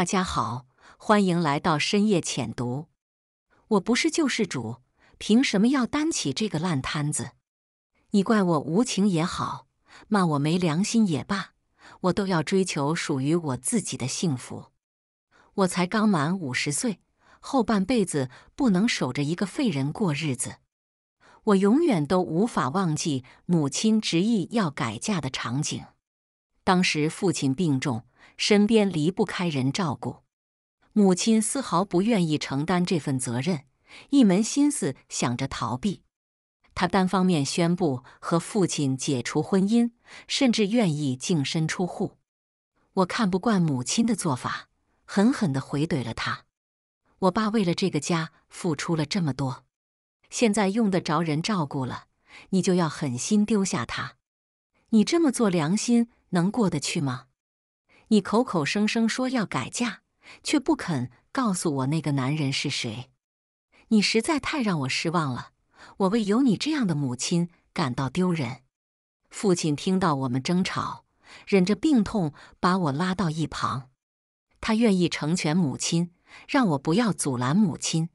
大家好，欢迎来到深夜浅读。我不是救世主，凭什么要担起这个烂摊子？你怪我无情也好，骂我没良心也罢，我都要追求属于我自己的幸福。我才刚满五十岁，后半辈子不能守着一个废人过日子。我永远都无法忘记母亲执意要改嫁的场景。当时父亲病重。身边离不开人照顾，母亲丝毫不愿意承担这份责任，一门心思想着逃避。他单方面宣布和父亲解除婚姻，甚至愿意净身出户。我看不惯母亲的做法，狠狠的回怼了他。我爸为了这个家付出了这么多，现在用得着人照顾了，你就要狠心丢下他？你这么做，良心能过得去吗？你口口声声说要改嫁，却不肯告诉我那个男人是谁，你实在太让我失望了。我为有你这样的母亲感到丢人。父亲听到我们争吵，忍着病痛把我拉到一旁，他愿意成全母亲，让我不要阻拦母亲。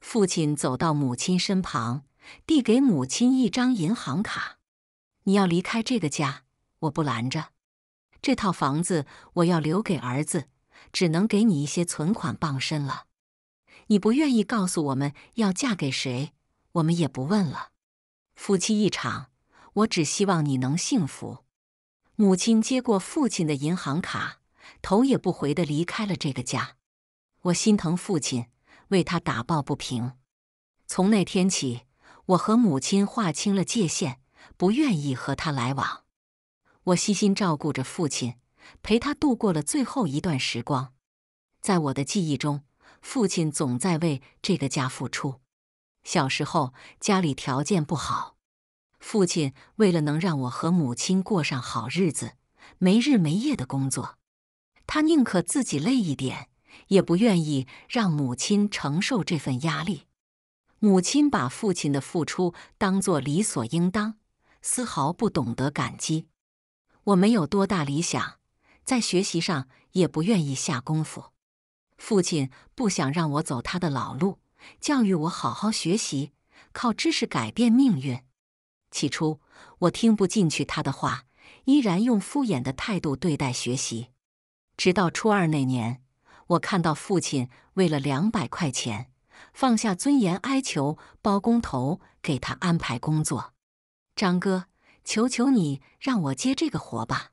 父亲走到母亲身旁，递给母亲一张银行卡：“你要离开这个家，我不拦着。”这套房子我要留给儿子，只能给你一些存款傍身了。你不愿意告诉我们要嫁给谁，我们也不问了。夫妻一场，我只希望你能幸福。母亲接过父亲的银行卡，头也不回的离开了这个家。我心疼父亲，为他打抱不平。从那天起，我和母亲划清了界限，不愿意和他来往。我悉心照顾着父亲，陪他度过了最后一段时光。在我的记忆中，父亲总在为这个家付出。小时候家里条件不好，父亲为了能让我和母亲过上好日子，没日没夜的工作，他宁可自己累一点，也不愿意让母亲承受这份压力。母亲把父亲的付出当作理所应当，丝毫不懂得感激。我没有多大理想，在学习上也不愿意下功夫。父亲不想让我走他的老路，教育我好好学习，靠知识改变命运。起初我听不进去他的话，依然用敷衍的态度对待学习。直到初二那年，我看到父亲为了两百块钱放下尊严，哀求包工头给他安排工作，张哥。求求你让我接这个活吧！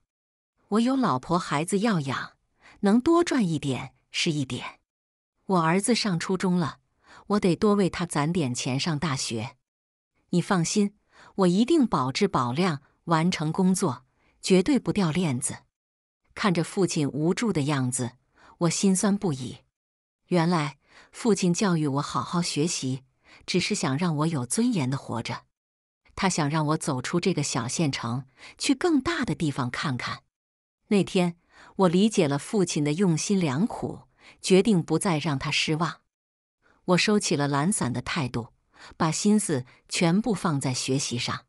我有老婆孩子要养，能多赚一点是一点。我儿子上初中了，我得多为他攒点钱上大学。你放心，我一定保质保量完成工作，绝对不掉链子。看着父亲无助的样子，我心酸不已。原来父亲教育我好好学习，只是想让我有尊严的活着。他想让我走出这个小县城，去更大的地方看看。那天，我理解了父亲的用心良苦，决定不再让他失望。我收起了懒散的态度，把心思全部放在学习上。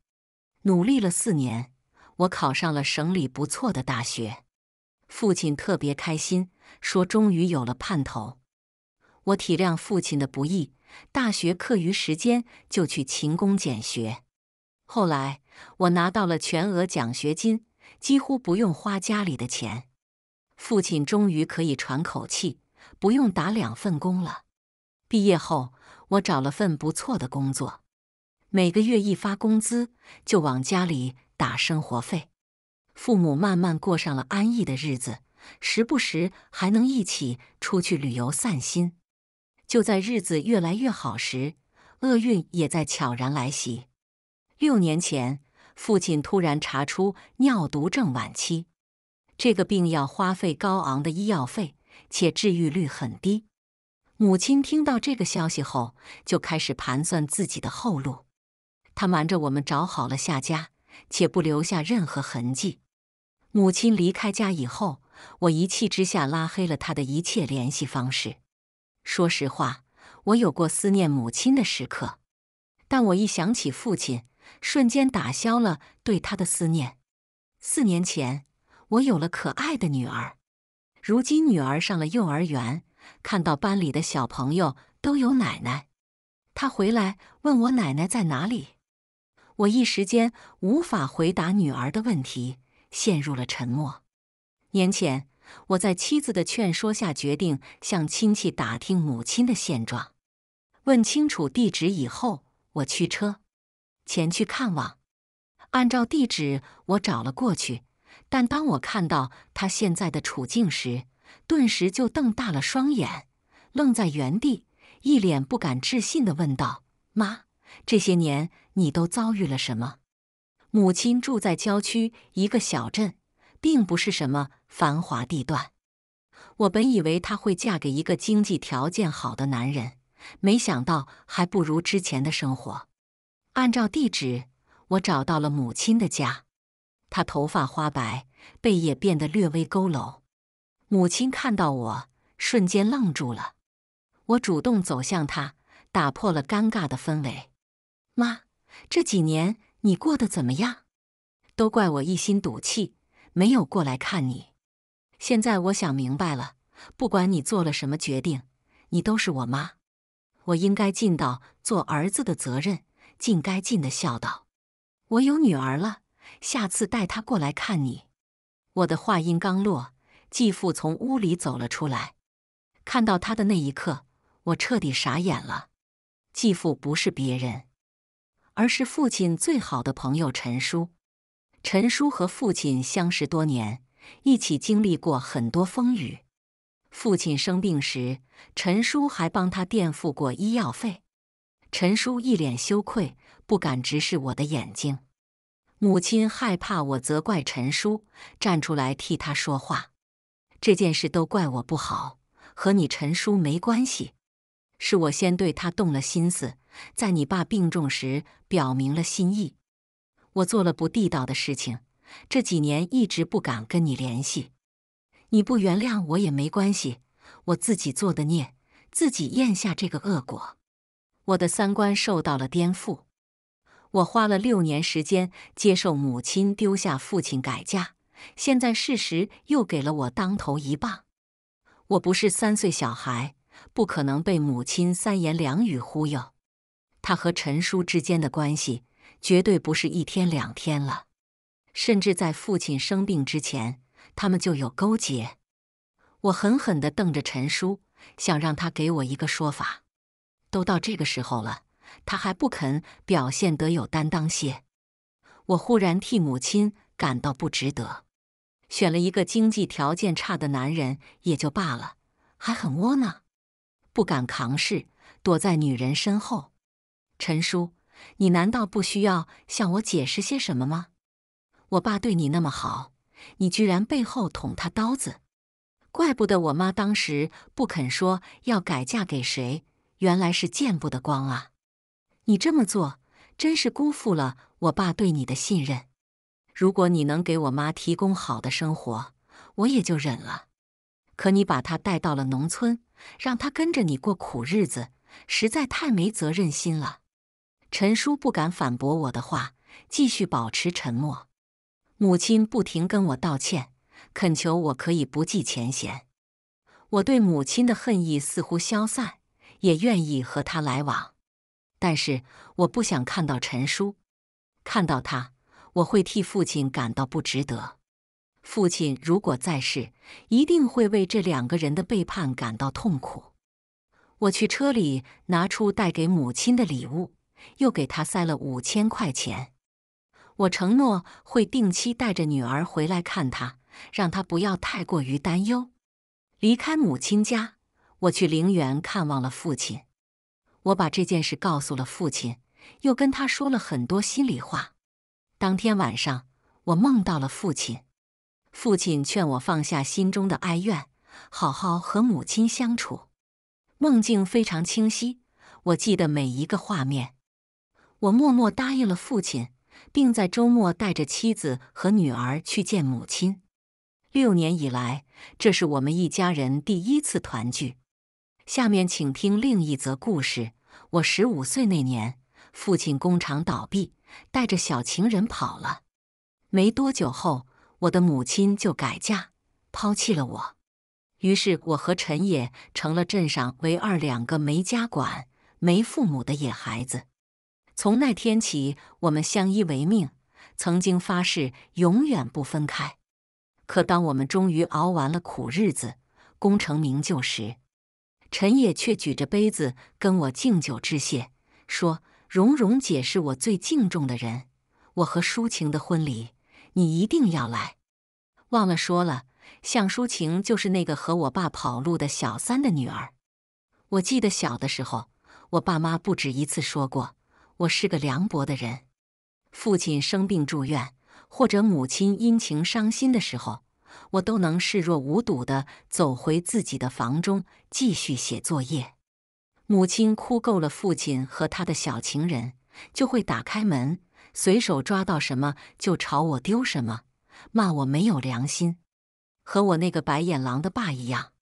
努力了四年，我考上了省里不错的大学。父亲特别开心，说终于有了盼头。我体谅父亲的不易，大学课余时间就去勤工俭学。后来，我拿到了全额奖学金，几乎不用花家里的钱。父亲终于可以喘口气，不用打两份工了。毕业后，我找了份不错的工作，每个月一发工资就往家里打生活费。父母慢慢过上了安逸的日子，时不时还能一起出去旅游散心。就在日子越来越好时，厄运也在悄然来袭。六年前，父亲突然查出尿毒症晚期，这个病要花费高昂的医药费，且治愈率很低。母亲听到这个消息后，就开始盘算自己的后路。他瞒着我们找好了下家，且不留下任何痕迹。母亲离开家以后，我一气之下拉黑了他的一切联系方式。说实话，我有过思念母亲的时刻，但我一想起父亲。瞬间打消了对他的思念。四年前，我有了可爱的女儿，如今女儿上了幼儿园，看到班里的小朋友都有奶奶，她回来问我奶奶在哪里，我一时间无法回答女儿的问题，陷入了沉默。年前，我在妻子的劝说下决定向亲戚打听母亲的现状，问清楚地址以后，我驱车。前去看望，按照地址我找了过去，但当我看到他现在的处境时，顿时就瞪大了双眼，愣在原地，一脸不敢置信的问道：“妈，这些年你都遭遇了什么？”母亲住在郊区一个小镇，并不是什么繁华地段。我本以为她会嫁给一个经济条件好的男人，没想到还不如之前的生活。按照地址，我找到了母亲的家。她头发花白，背也变得略微佝偻。母亲看到我，瞬间愣住了。我主动走向她，打破了尴尬的氛围。妈，这几年你过得怎么样？都怪我一心赌气，没有过来看你。现在我想明白了，不管你做了什么决定，你都是我妈，我应该尽到做儿子的责任。尽该尽的笑道：“我有女儿了，下次带她过来看你。”我的话音刚落，继父从屋里走了出来。看到他的那一刻，我彻底傻眼了。继父不是别人，而是父亲最好的朋友陈叔。陈叔和父亲相识多年，一起经历过很多风雨。父亲生病时，陈叔还帮他垫付过医药费。陈叔一脸羞愧，不敢直视我的眼睛。母亲害怕我责怪陈叔，站出来替他说话。这件事都怪我不好，和你陈叔没关系。是我先对他动了心思，在你爸病重时表明了心意。我做了不地道的事情，这几年一直不敢跟你联系。你不原谅我也没关系，我自己做的孽，自己咽下这个恶果。我的三观受到了颠覆，我花了六年时间接受母亲丢下父亲改嫁，现在事实又给了我当头一棒。我不是三岁小孩，不可能被母亲三言两语忽悠。他和陈叔之间的关系绝对不是一天两天了，甚至在父亲生病之前，他们就有勾结。我狠狠地瞪着陈叔，想让他给我一个说法。都到这个时候了，他还不肯表现得有担当些。我忽然替母亲感到不值得，选了一个经济条件差的男人也就罢了，还很窝囊，不敢扛事，躲在女人身后。陈叔，你难道不需要向我解释些什么吗？我爸对你那么好，你居然背后捅他刀子，怪不得我妈当时不肯说要改嫁给谁。原来是见不得光啊！你这么做真是辜负了我爸对你的信任。如果你能给我妈提供好的生活，我也就忍了。可你把她带到了农村，让她跟着你过苦日子，实在太没责任心了。陈叔不敢反驳我的话，继续保持沉默。母亲不停跟我道歉，恳求我可以不计前嫌。我对母亲的恨意似乎消散。也愿意和他来往，但是我不想看到陈叔，看到他，我会替父亲感到不值得。父亲如果在世，一定会为这两个人的背叛感到痛苦。我去车里拿出带给母亲的礼物，又给他塞了五千块钱。我承诺会定期带着女儿回来看他，让他不要太过于担忧。离开母亲家。我去陵园看望了父亲，我把这件事告诉了父亲，又跟他说了很多心里话。当天晚上，我梦到了父亲，父亲劝我放下心中的哀怨，好好和母亲相处。梦境非常清晰，我记得每一个画面。我默默答应了父亲，并在周末带着妻子和女儿去见母亲。六年以来，这是我们一家人第一次团聚。下面请听另一则故事。我十五岁那年，父亲工厂倒闭，带着小情人跑了。没多久后，我的母亲就改嫁，抛弃了我。于是，我和陈野成了镇上唯二两个没家管、没父母的野孩子。从那天起，我们相依为命，曾经发誓永远不分开。可当我们终于熬完了苦日子，功成名就时，陈野却举着杯子跟我敬酒致谢，说：“蓉蓉姐是我最敬重的人，我和舒晴的婚礼你一定要来。”忘了说了，向舒晴就是那个和我爸跑路的小三的女儿。我记得小的时候，我爸妈不止一次说过，我是个凉薄的人。父亲生病住院，或者母亲因情伤心的时候。我都能视若无睹的走回自己的房中，继续写作业。母亲哭够了，父亲和他的小情人就会打开门，随手抓到什么就朝我丢什么，骂我没有良心，和我那个白眼狼的爸一样。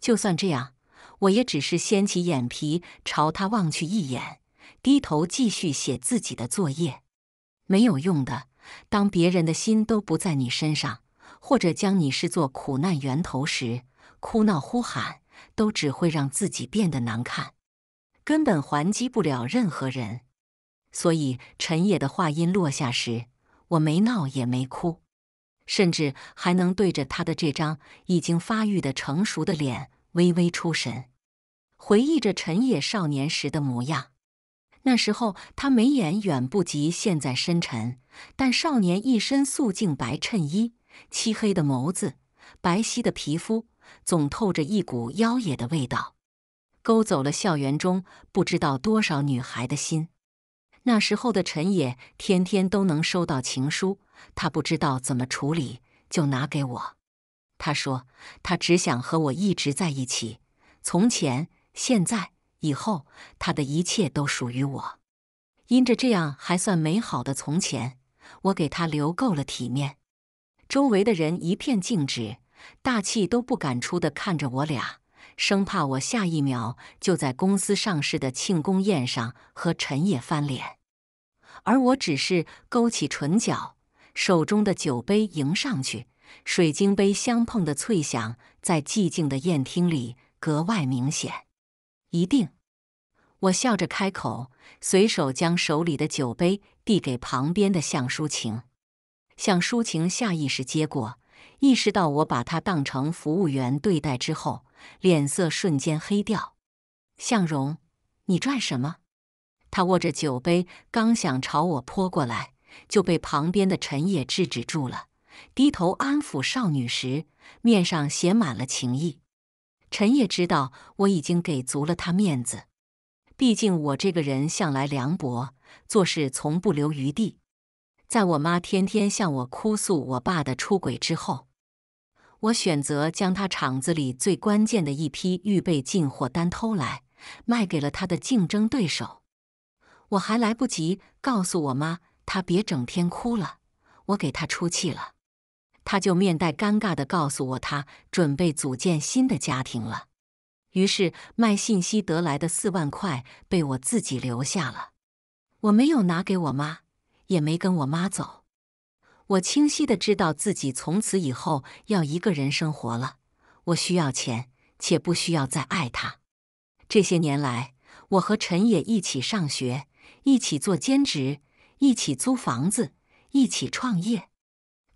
就算这样，我也只是掀起眼皮朝他望去一眼，低头继续写自己的作业。没有用的，当别人的心都不在你身上。或者将你视作苦难源头时，哭闹呼喊都只会让自己变得难看，根本还击不了任何人。所以陈野的话音落下时，我没闹也没哭，甚至还能对着他的这张已经发育的成熟的脸微微出神，回忆着陈野少年时的模样。那时候他眉眼远不及现在深沉，但少年一身素净白衬衣。漆黑的眸子，白皙的皮肤，总透着一股妖冶的味道，勾走了校园中不知道多少女孩的心。那时候的陈野，天天都能收到情书，他不知道怎么处理，就拿给我。他说：“他只想和我一直在一起，从前、现在、以后，他的一切都属于我。”因着这样还算美好的从前，我给他留够了体面。周围的人一片静止，大气都不敢出的看着我俩，生怕我下一秒就在公司上市的庆功宴上和陈野翻脸。而我只是勾起唇角，手中的酒杯迎上去，水晶杯相碰的脆响在寂静的宴厅里格外明显。一定，我笑着开口，随手将手里的酒杯递给旁边的向淑晴。向抒情下意识接过，意识到我把他当成服务员对待之后，脸色瞬间黑掉。向荣，你拽什么？他握着酒杯，刚想朝我泼过来，就被旁边的陈烨制止住了。低头安抚少女时，面上写满了情意。陈也知道我已经给足了他面子，毕竟我这个人向来凉薄，做事从不留余地。在我妈天天向我哭诉我爸的出轨之后，我选择将他厂子里最关键的一批预备进货单偷来，卖给了他的竞争对手。我还来不及告诉我妈，她别整天哭了，我给她出气了。她就面带尴尬地告诉我，她准备组建新的家庭了。于是卖信息得来的四万块被我自己留下了，我没有拿给我妈。也没跟我妈走，我清晰的知道自己从此以后要一个人生活了。我需要钱，且不需要再爱他。这些年来，我和陈野一起上学，一起做兼职，一起租房子，一起创业。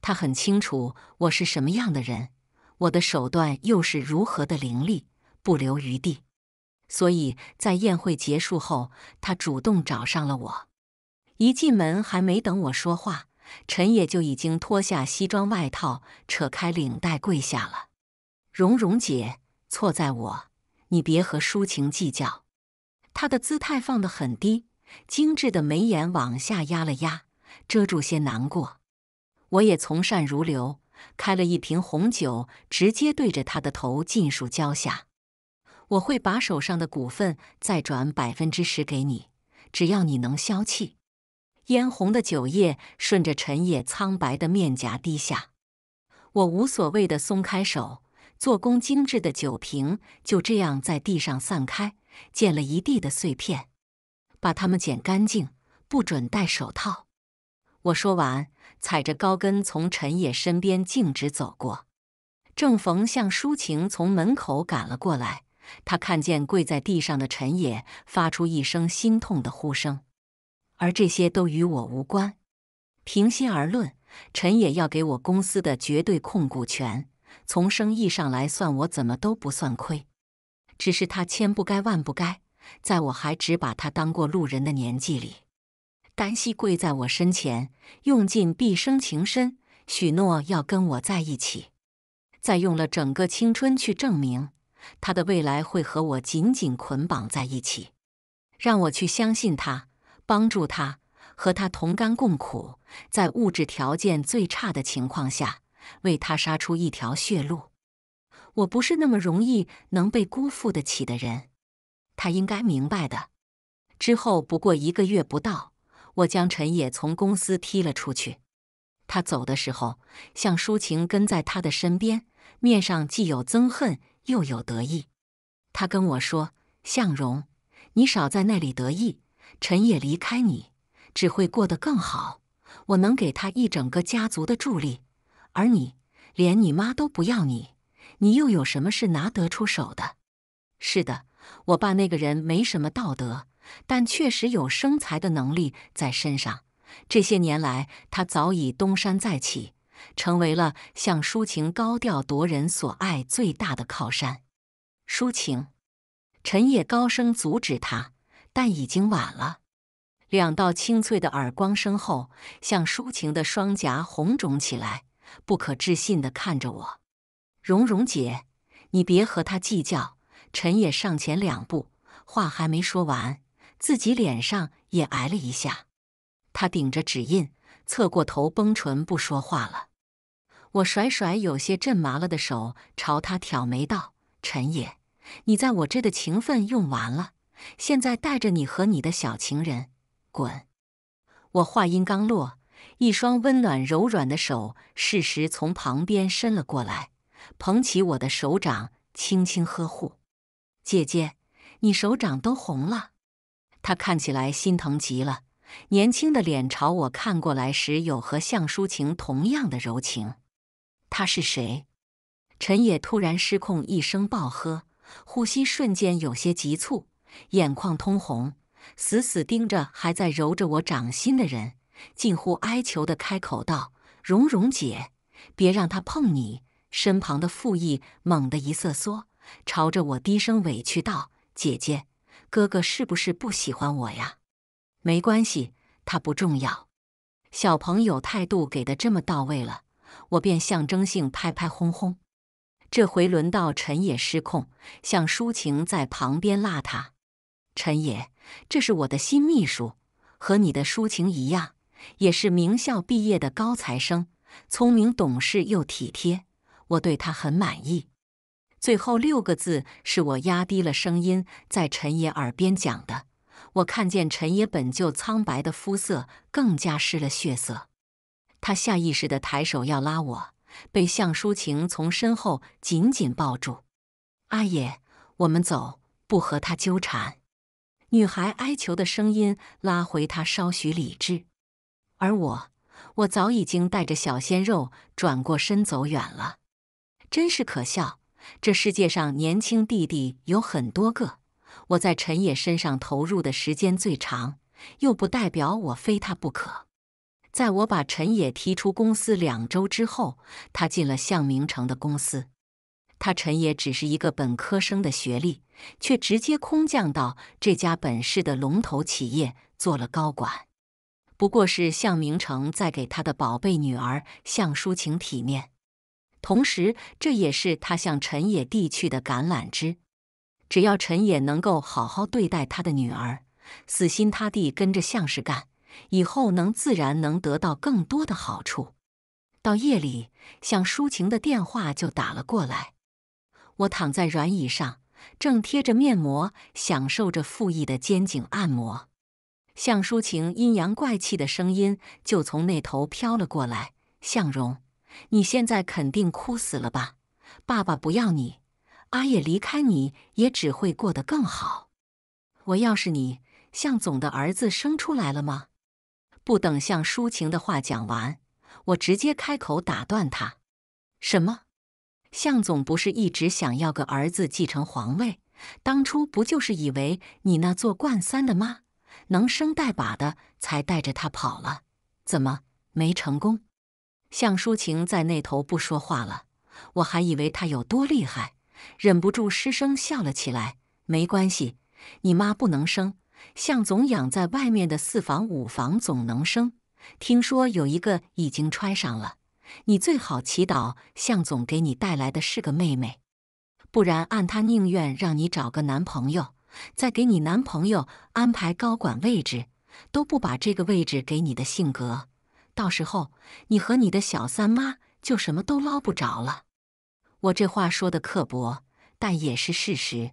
他很清楚我是什么样的人，我的手段又是如何的凌厉，不留余地。所以在宴会结束后，他主动找上了我。一进门，还没等我说话，陈野就已经脱下西装外套，扯开领带跪下了。蓉蓉姐，错在我，你别和抒情计较。他的姿态放得很低，精致的眉眼往下压了压，遮住些难过。我也从善如流，开了一瓶红酒，直接对着他的头尽数浇下。我会把手上的股份再转百分之十给你，只要你能消气。嫣红的酒液顺着陈野苍白的面颊滴下，我无所谓的松开手，做工精致的酒瓶就这样在地上散开，溅了一地的碎片。把它们捡干净，不准戴手套。我说完，踩着高跟从陈野身边径直走过。正逢向淑晴从门口赶了过来，他看见跪在地上的陈野，发出一声心痛的呼声。而这些都与我无关。平心而论，陈也要给我公司的绝对控股权。从生意上来算，我怎么都不算亏。只是他千不该万不该，在我还只把他当过路人的年纪里，单膝跪在我身前，用尽毕生情深，许诺要跟我在一起，再用了整个青春去证明，他的未来会和我紧紧捆绑在一起，让我去相信他。帮助他和他同甘共苦，在物质条件最差的情况下，为他杀出一条血路。我不是那么容易能被辜负得起的人，他应该明白的。之后不过一个月不到，我将陈野从公司踢了出去。他走的时候，向淑琴跟在他的身边，面上既有憎恨又有得意。他跟我说：“向荣，你少在那里得意。”陈也离开你，只会过得更好。我能给他一整个家族的助力，而你连你妈都不要你，你又有什么是拿得出手的？是的，我爸那个人没什么道德，但确实有生财的能力在身上。这些年来，他早已东山再起，成为了向抒情高调夺人所爱最大的靠山。抒情，陈也高声阻止他。但已经晚了。两道清脆的耳光声后，向抒情的双颊红肿起来，不可置信地看着我。蓉蓉姐，你别和他计较。陈也上前两步，话还没说完，自己脸上也挨了一下。他顶着指印，侧过头，绷唇不说话了。我甩甩有些震麻了的手，朝他挑眉道：“陈也，你在我这的情分用完了。”现在带着你和你的小情人滚！我话音刚落，一双温暖柔软的手适时从旁边伸了过来，捧起我的手掌，轻轻呵护。姐姐，你手掌都红了。他看起来心疼极了，年轻的脸朝我看过来时，有和向淑晴同样的柔情。他是谁？陈野突然失控，一声暴喝，呼吸瞬间有些急促。眼眶通红，死死盯着还在揉着我掌心的人，近乎哀求的开口道：“蓉蓉姐，别让他碰你。”身旁的傅毅猛地一瑟缩，朝着我低声委屈道：“姐姐，哥哥是不是不喜欢我呀？”“没关系，他不重要。”小朋友态度给的这么到位了，我便象征性拍拍哄哄。这回轮到陈野失控，向抒晴在旁边拉他。陈爷，这是我的新秘书，和你的抒情一样，也是名校毕业的高材生，聪明懂事又体贴，我对他很满意。最后六个字是我压低了声音在陈爷耳边讲的。我看见陈爷本就苍白的肤色更加失了血色，他下意识地抬手要拉我，被向淑晴从身后紧紧抱住。阿爷，我们走，不和他纠缠。女孩哀求的声音拉回他稍许理智，而我，我早已经带着小鲜肉转过身走远了。真是可笑，这世界上年轻弟弟有很多个，我在陈野身上投入的时间最长，又不代表我非他不可。在我把陈野踢出公司两周之后，他进了向明成的公司。他陈野只是一个本科生的学历，却直接空降到这家本市的龙头企业做了高管。不过是向明成在给他的宝贝女儿向淑晴体面，同时这也是他向陈野递去的橄榄枝。只要陈野能够好好对待他的女儿，死心塌地跟着向氏干，以后能自然能得到更多的好处。到夜里，向淑晴的电话就打了过来。我躺在软椅上，正贴着面膜，享受着傅毅的肩颈按摩。向淑晴阴阳怪气的声音就从那头飘了过来：“向荣，你现在肯定哭死了吧？爸爸不要你，阿叶离开你也只会过得更好。我要是你，向总的儿子生出来了吗？”不等向淑晴的话讲完，我直接开口打断他：“什么？”向总不是一直想要个儿子继承皇位？当初不就是以为你那做惯三的妈能生带把的，才带着他跑了？怎么没成功？向淑晴在那头不说话了，我还以为他有多厉害，忍不住失声笑了起来。没关系，你妈不能生，向总养在外面的四房五房总能生。听说有一个已经揣上了。你最好祈祷向总给你带来的是个妹妹，不然按他宁愿让你找个男朋友，再给你男朋友安排高管位置，都不把这个位置给你的性格，到时候你和你的小三妈就什么都捞不着了。我这话说的刻薄，但也是事实。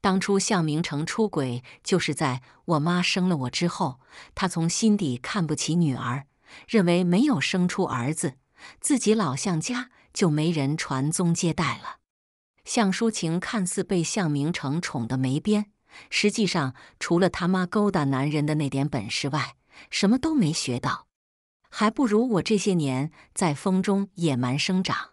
当初向明成出轨，就是在我妈生了我之后，他从心底看不起女儿，认为没有生出儿子。自己老向家就没人传宗接代了。向淑晴看似被向明成宠得没边，实际上除了他妈勾搭男人的那点本事外，什么都没学到，还不如我这些年在风中野蛮生长。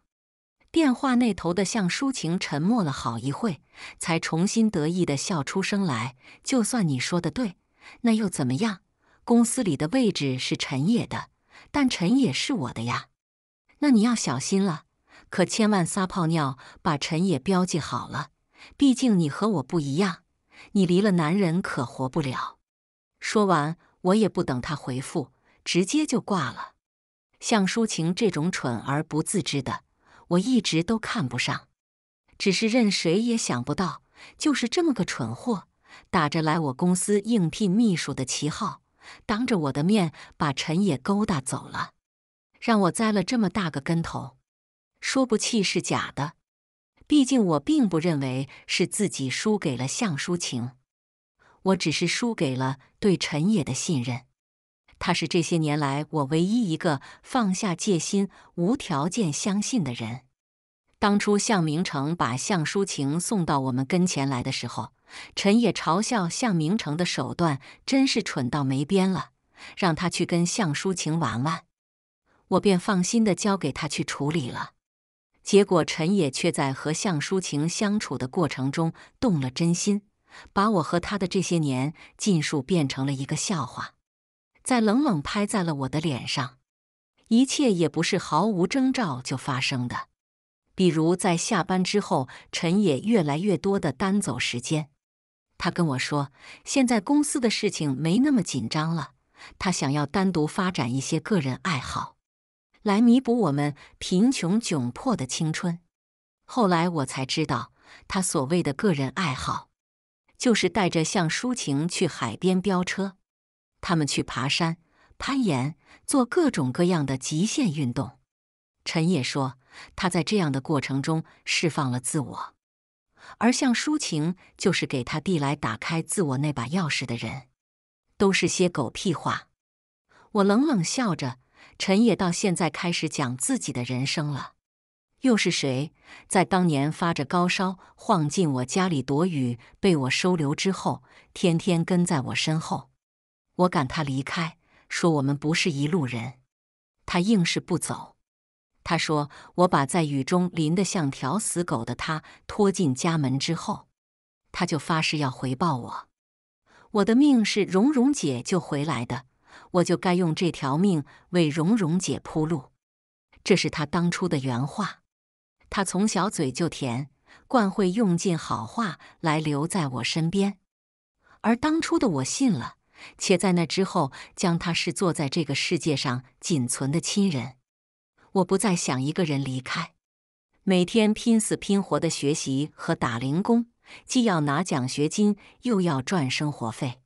电话那头的向淑晴沉默了好一会，才重新得意地笑出声来。就算你说的对，那又怎么样？公司里的位置是陈野的，但陈野是我的呀。那你要小心了，可千万撒泡尿把陈野标记好了。毕竟你和我不一样，你离了男人可活不了。说完，我也不等他回复，直接就挂了。像舒晴这种蠢而不自知的，我一直都看不上。只是任谁也想不到，就是这么个蠢货，打着来我公司应聘秘书的旗号，当着我的面把陈野勾搭走了。让我栽了这么大个跟头，说不气是假的。毕竟我并不认为是自己输给了向淑晴，我只是输给了对陈野的信任。他是这些年来我唯一一个放下戒心、无条件相信的人。当初向明成把向淑晴送到我们跟前来的时候，陈野嘲笑向明成的手段真是蠢到没边了，让他去跟向淑晴玩玩。我便放心的交给他去处理了，结果陈野却在和向淑晴相处的过程中动了真心，把我和他的这些年尽数变成了一个笑话，在冷冷拍在了我的脸上。一切也不是毫无征兆就发生的，比如在下班之后，陈野越来越多的单走时间。他跟我说，现在公司的事情没那么紧张了，他想要单独发展一些个人爱好。来弥补我们贫穷窘迫的青春。后来我才知道，他所谓的个人爱好，就是带着向抒情去海边飙车，他们去爬山、攀岩，做各种各样的极限运动。陈也说，他在这样的过程中释放了自我，而向抒情就是给他递来打开自我那把钥匙的人。都是些狗屁话！我冷冷笑着。陈也到现在开始讲自己的人生了。又是谁，在当年发着高烧晃进我家里躲雨，被我收留之后，天天跟在我身后？我赶他离开，说我们不是一路人。他硬是不走。他说，我把在雨中淋得像条死狗的他拖进家门之后，他就发誓要回报我。我的命是蓉蓉姐救回来的。我就该用这条命为蓉蓉姐铺路，这是她当初的原话。她从小嘴就甜，惯会用尽好话来留在我身边。而当初的我信了，且在那之后将她是坐在这个世界上仅存的亲人。我不再想一个人离开，每天拼死拼活的学习和打零工，既要拿奖学金，又要赚生活费。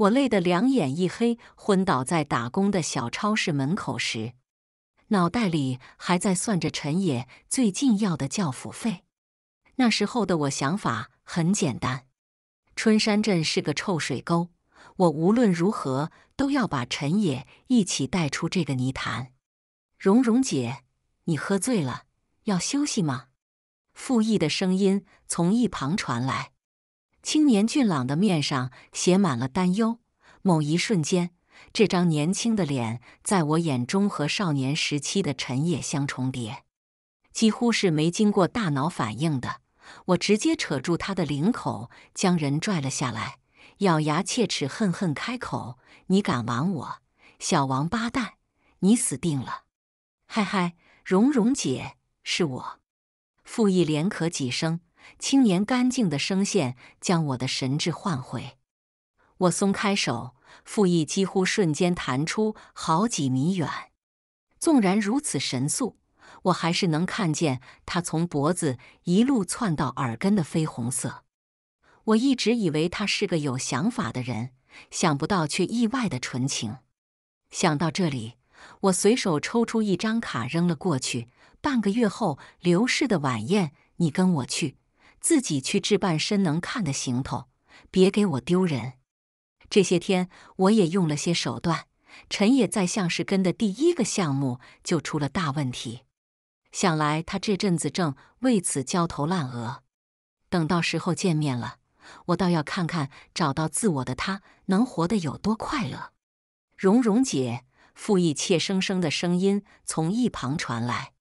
我累得两眼一黑，昏倒在打工的小超市门口时，脑袋里还在算着陈野最近要的教辅费。那时候的我想法很简单：春山镇是个臭水沟，我无论如何都要把陈野一起带出这个泥潭。蓉蓉姐，你喝醉了，要休息吗？傅毅的声音从一旁传来。青年俊朗的面上写满了担忧。某一瞬间，这张年轻的脸在我眼中和少年时期的陈也相重叠，几乎是没经过大脑反应的，我直接扯住他的领口，将人拽了下来，咬牙切齿，恨恨开口：“你敢玩我，小王八蛋，你死定了！”嗨嗨，蓉蓉姐，是我。傅毅连咳几声。青年干净的声线将我的神智唤回，我松开手，傅意几乎瞬间弹出好几米远。纵然如此神速，我还是能看见他从脖子一路窜到耳根的绯红色。我一直以为他是个有想法的人，想不到却意外的纯情。想到这里，我随手抽出一张卡扔了过去。半个月后，刘氏的晚宴，你跟我去。自己去置办身能看的行头，别给我丢人。这些天我也用了些手段，陈也在向世根的第一个项目就出了大问题，想来他这阵子正为此焦头烂额。等到时候见面了，我倒要看看找到自我的他能活得有多快乐。蓉蓉姐，傅义怯生生的声音从一旁传来，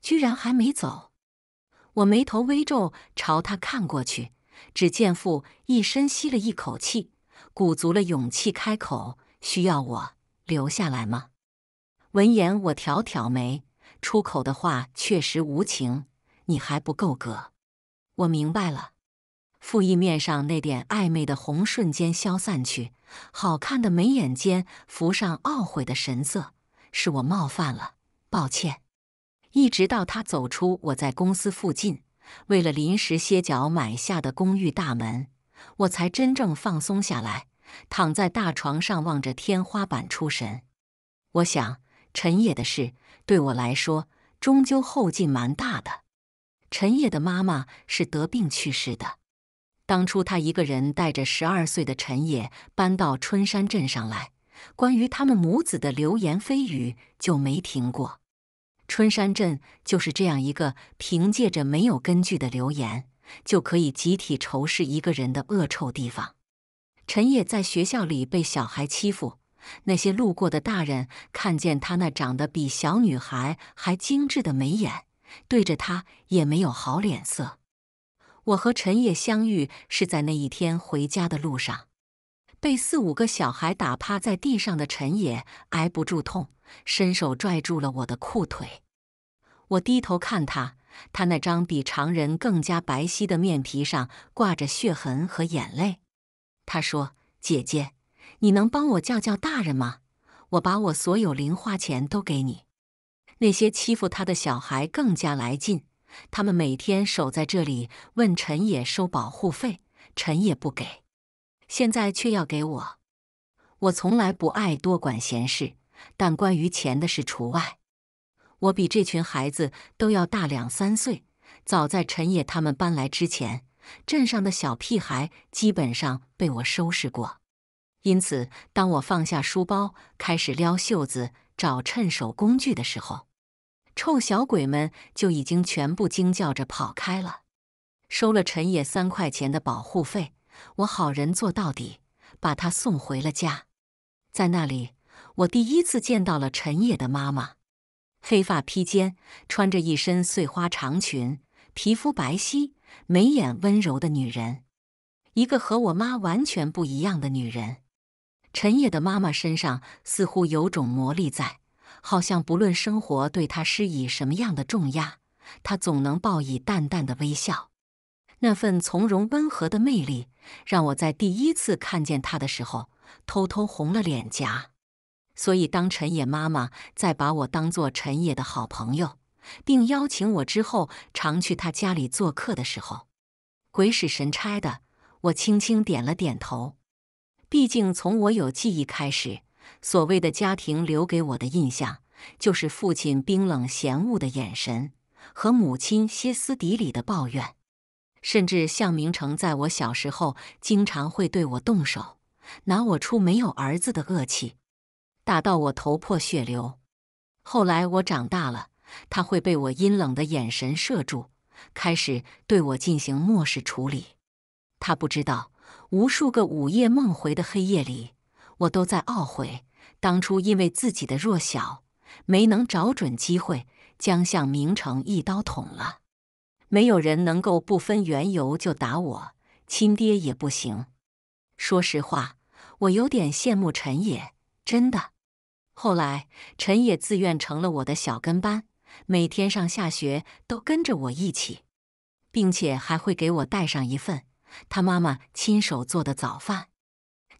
居然还没走。我眉头微皱，朝他看过去，只见傅一深吸了一口气，鼓足了勇气开口：“需要我留下来吗？”闻言，我挑挑眉，出口的话确实无情：“你还不够格。”我明白了。傅义面上那点暧昧的红瞬间消散去，好看的眉眼间浮上懊悔的神色：“是我冒犯了，抱歉。”一直到他走出我在公司附近为了临时歇脚买下的公寓大门，我才真正放松下来，躺在大床上望着天花板出神。我想，陈野的事对我来说，终究后劲蛮大的。陈野的妈妈是得病去世的，当初他一个人带着十二岁的陈野搬到春山镇上来，关于他们母子的流言蜚语就没停过。春山镇就是这样一个凭借着没有根据的流言就可以集体仇视一个人的恶臭地方。陈也在学校里被小孩欺负，那些路过的大人看见他那长得比小女孩还精致的眉眼，对着他也没有好脸色。我和陈也相遇是在那一天回家的路上，被四五个小孩打趴在地上的陈也挨不住痛。伸手拽住了我的裤腿，我低头看他，他那张比常人更加白皙的面皮上挂着血痕和眼泪。他说：“姐姐，你能帮我叫叫大人吗？我把我所有零花钱都给你。”那些欺负他的小孩更加来劲，他们每天守在这里问陈野收保护费，陈野不给，现在却要给我。我从来不爱多管闲事。但关于钱的事除外，我比这群孩子都要大两三岁。早在陈野他们搬来之前，镇上的小屁孩基本上被我收拾过。因此，当我放下书包，开始撩袖子找趁手工具的时候，臭小鬼们就已经全部惊叫着跑开了。收了陈野三块钱的保护费，我好人做到底，把他送回了家，在那里。我第一次见到了陈野的妈妈，黑发披肩，穿着一身碎花长裙，皮肤白皙，眉眼温柔的女人，一个和我妈完全不一样的女人。陈野的妈妈身上似乎有种魔力在，好像不论生活对她施以什么样的重压，她总能报以淡淡的微笑。那份从容温和的魅力，让我在第一次看见她的时候偷偷红了脸颊。所以，当陈野妈妈在把我当做陈野的好朋友，并邀请我之后常去他家里做客的时候，鬼使神差的，我轻轻点了点头。毕竟，从我有记忆开始，所谓的家庭留给我的印象，就是父亲冰冷嫌恶的眼神和母亲歇斯底里的抱怨，甚至向明成在我小时候经常会对我动手，拿我出没有儿子的恶气。打到我头破血流，后来我长大了，他会被我阴冷的眼神射住，开始对我进行漠视处理。他不知道，无数个午夜梦回的黑夜里，我都在懊悔当初因为自己的弱小，没能找准机会将向明成一刀捅了。没有人能够不分缘由就打我，亲爹也不行。说实话，我有点羡慕陈也，真的。后来，陈野自愿成了我的小跟班，每天上下学都跟着我一起，并且还会给我带上一份他妈妈亲手做的早饭。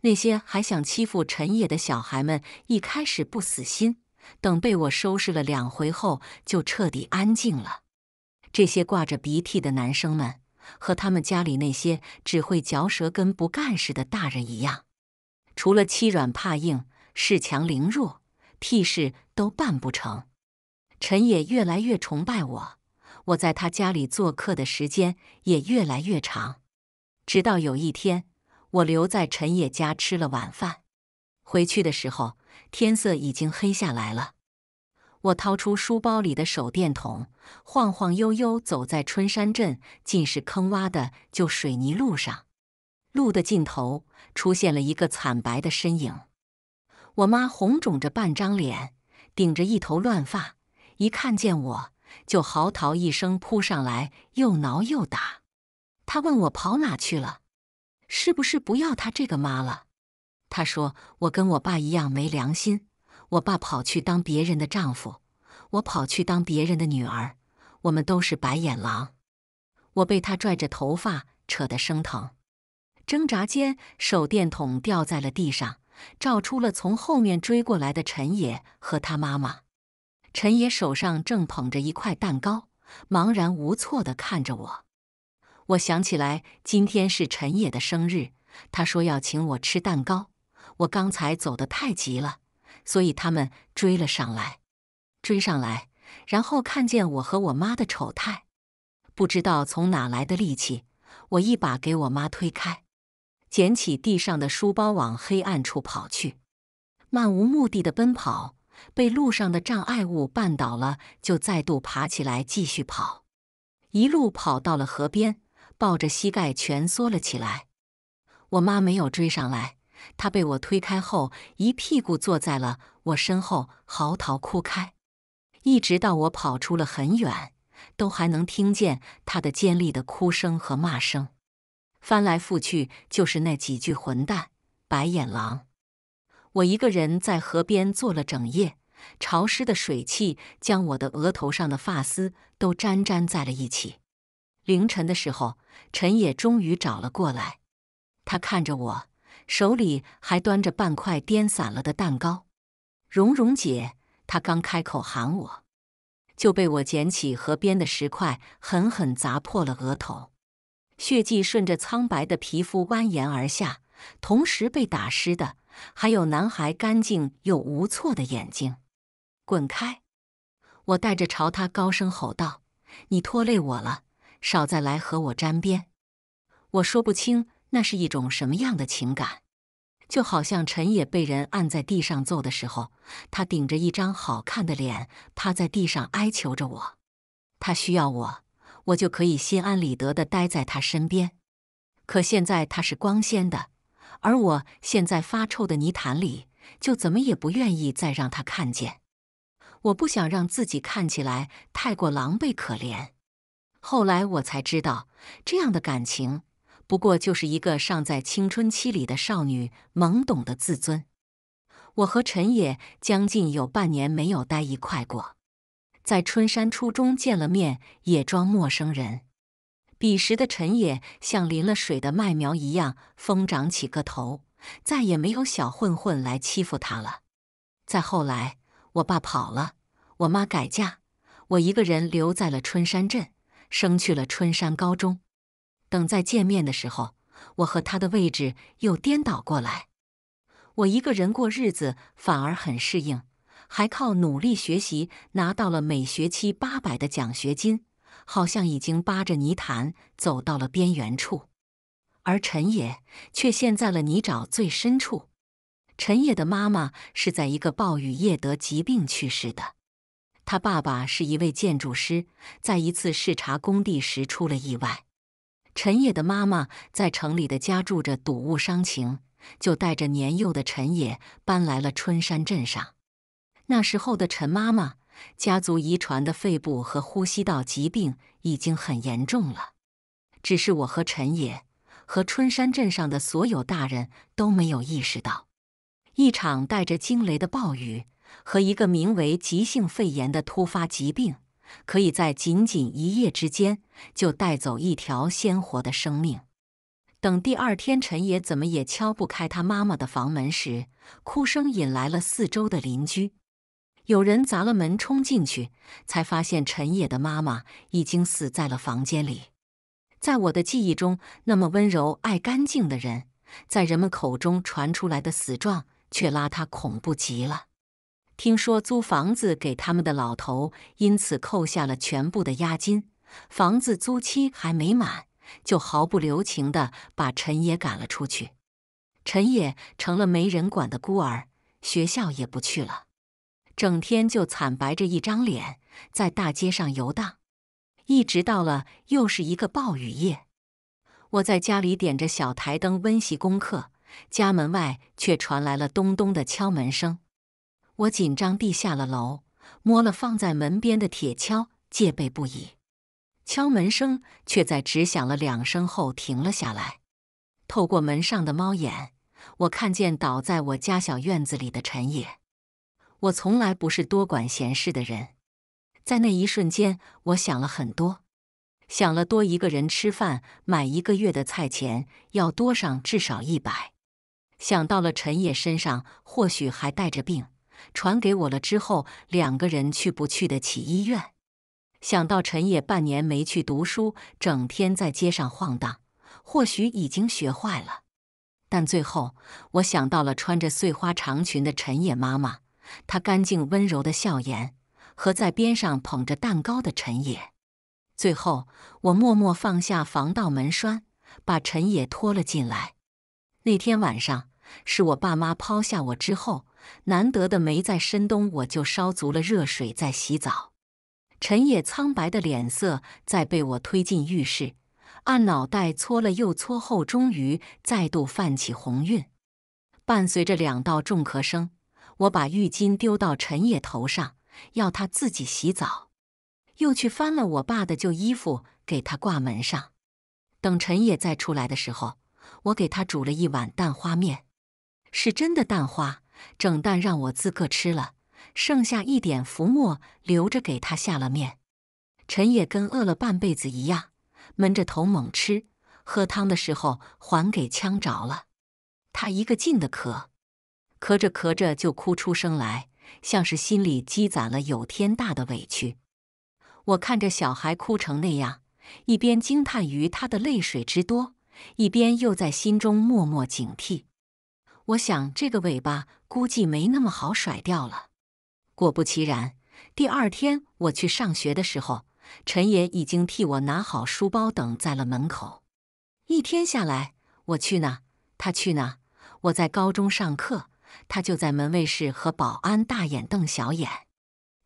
那些还想欺负陈野的小孩们一开始不死心，等被我收拾了两回后，就彻底安静了。这些挂着鼻涕的男生们，和他们家里那些只会嚼舌根不干事的大人一样，除了欺软怕硬、恃强凌弱。屁事都办不成，陈也越来越崇拜我，我在他家里做客的时间也越来越长。直到有一天，我留在陈也家吃了晚饭，回去的时候天色已经黑下来了。我掏出书包里的手电筒，晃晃悠悠走在春山镇尽是坑洼的旧水泥路上，路的尽头出现了一个惨白的身影。我妈红肿着半张脸，顶着一头乱发，一看见我就嚎啕一声扑上来，又挠又打。她问我跑哪去了，是不是不要她这个妈了？她说我跟我爸一样没良心，我爸跑去当别人的丈夫，我跑去当别人的女儿，我们都是白眼狼。我被她拽着头发扯得生疼，挣扎间手电筒掉在了地上。照出了从后面追过来的陈野和他妈妈。陈野手上正捧着一块蛋糕，茫然无措地看着我。我想起来，今天是陈野的生日，他说要请我吃蛋糕。我刚才走得太急了，所以他们追了上来，追上来，然后看见我和我妈的丑态。不知道从哪来的力气，我一把给我妈推开。捡起地上的书包，往黑暗处跑去，漫无目的的奔跑，被路上的障碍物绊倒了，就再度爬起来继续跑，一路跑到了河边，抱着膝盖蜷缩了起来。我妈没有追上来，她被我推开后，一屁股坐在了我身后，嚎啕哭开，一直到我跑出了很远，都还能听见她的尖利的哭声和骂声。翻来覆去就是那几句混蛋、白眼狼。我一个人在河边坐了整夜，潮湿的水汽将我的额头上的发丝都粘粘在了一起。凌晨的时候，陈野终于找了过来。他看着我，手里还端着半块颠散了的蛋糕。蓉蓉姐，他刚开口喊我，就被我捡起河边的石块狠狠砸破了额头。血迹顺着苍白的皮肤蜿蜒而下，同时被打湿的还有男孩干净又无措的眼睛。滚开！我带着朝他高声吼道：“你拖累我了，少再来和我沾边！”我说不清那是一种什么样的情感，就好像陈也被人按在地上揍的时候，他顶着一张好看的脸趴在地上哀求着我：“他需要我。”我就可以心安理得的待在他身边，可现在他是光鲜的，而我现在发臭的泥潭里，就怎么也不愿意再让他看见。我不想让自己看起来太过狼狈可怜。后来我才知道，这样的感情不过就是一个尚在青春期里的少女懵懂的自尊。我和陈野将近有半年没有待一块过。在春山初中见了面，也装陌生人。彼时的陈野像淋了水的麦苗一样疯长起个头，再也没有小混混来欺负他了。再后来，我爸跑了，我妈改嫁，我一个人留在了春山镇，升去了春山高中。等再见面的时候，我和他的位置又颠倒过来。我一个人过日子，反而很适应。还靠努力学习拿到了每学期八百的奖学金，好像已经扒着泥潭走到了边缘处，而陈野却陷在了泥沼最深处。陈野的妈妈是在一个暴雨夜得疾病去世的，他爸爸是一位建筑师，在一次视察工地时出了意外。陈野的妈妈在城里的家住着睹物伤情，就带着年幼的陈野搬来了春山镇上。那时候的陈妈妈，家族遗传的肺部和呼吸道疾病已经很严重了。只是我和陈野和春山镇上的所有大人都没有意识到，一场带着惊雷的暴雨和一个名为急性肺炎的突发疾病，可以在仅仅一夜之间就带走一条鲜活的生命。等第二天，陈野怎么也敲不开他妈妈的房门时，哭声引来了四周的邻居。有人砸了门冲进去，才发现陈野的妈妈已经死在了房间里。在我的记忆中，那么温柔、爱干净的人，在人们口中传出来的死状却邋遢恐怖极了。听说租房子给他们的老头因此扣下了全部的押金，房子租期还没满，就毫不留情地把陈野赶了出去。陈野成了没人管的孤儿，学校也不去了。整天就惨白着一张脸在大街上游荡，一直到了又是一个暴雨夜，我在家里点着小台灯温习功课，家门外却传来了咚咚的敲门声。我紧张地下了楼，摸了放在门边的铁锹，戒备不已。敲门声却在只响了两声后停了下来。透过门上的猫眼，我看见倒在我家小院子里的陈野。我从来不是多管闲事的人，在那一瞬间，我想了很多，想了多一个人吃饭，买一个月的菜钱要多上至少一百，想到了陈野身上或许还带着病，传给我了之后，两个人去不去得起医院？想到陈野半年没去读书，整天在街上晃荡，或许已经学坏了。但最后，我想到了穿着碎花长裙的陈野妈妈。他干净温柔的笑颜，和在边上捧着蛋糕的陈野。最后，我默默放下防盗门栓，把陈野拖了进来。那天晚上，是我爸妈抛下我之后难得的没在深冬，我就烧足了热水在洗澡。陈野苍白的脸色在被我推进浴室，按脑袋搓了又搓后，终于再度泛起红晕，伴随着两道重咳声。我把浴巾丢到陈野头上，要他自己洗澡。又去翻了我爸的旧衣服，给他挂门上。等陈野再出来的时候，我给他煮了一碗蛋花面，是真的蛋花，整蛋让我自个吃了，剩下一点浮沫留着给他下了面。陈野跟饿了半辈子一样，闷着头猛吃。喝汤的时候还给呛着了，他一个劲的咳。咳着咳着就哭出声来，像是心里积攒了有天大的委屈。我看着小孩哭成那样，一边惊叹于他的泪水之多，一边又在心中默默警惕。我想这个尾巴估计没那么好甩掉了。果不其然，第二天我去上学的时候，陈爷已经替我拿好书包等在了门口。一天下来，我去哪，他去哪。我在高中上课。他就在门卫室和保安大眼瞪小眼。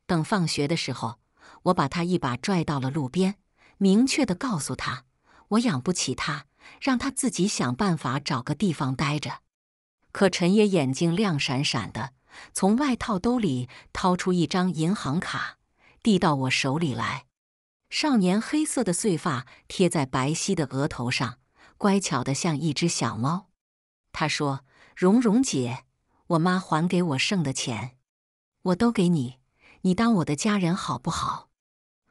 等放学的时候，我把他一把拽到了路边，明确的告诉他：“我养不起他，让他自己想办法找个地方待着。”可陈爷眼睛亮闪闪的，从外套兜里掏出一张银行卡，递到我手里来。少年黑色的碎发贴在白皙的额头上，乖巧的像一只小猫。他说：“蓉蓉姐。”我妈还给我剩的钱，我都给你，你当我的家人好不好？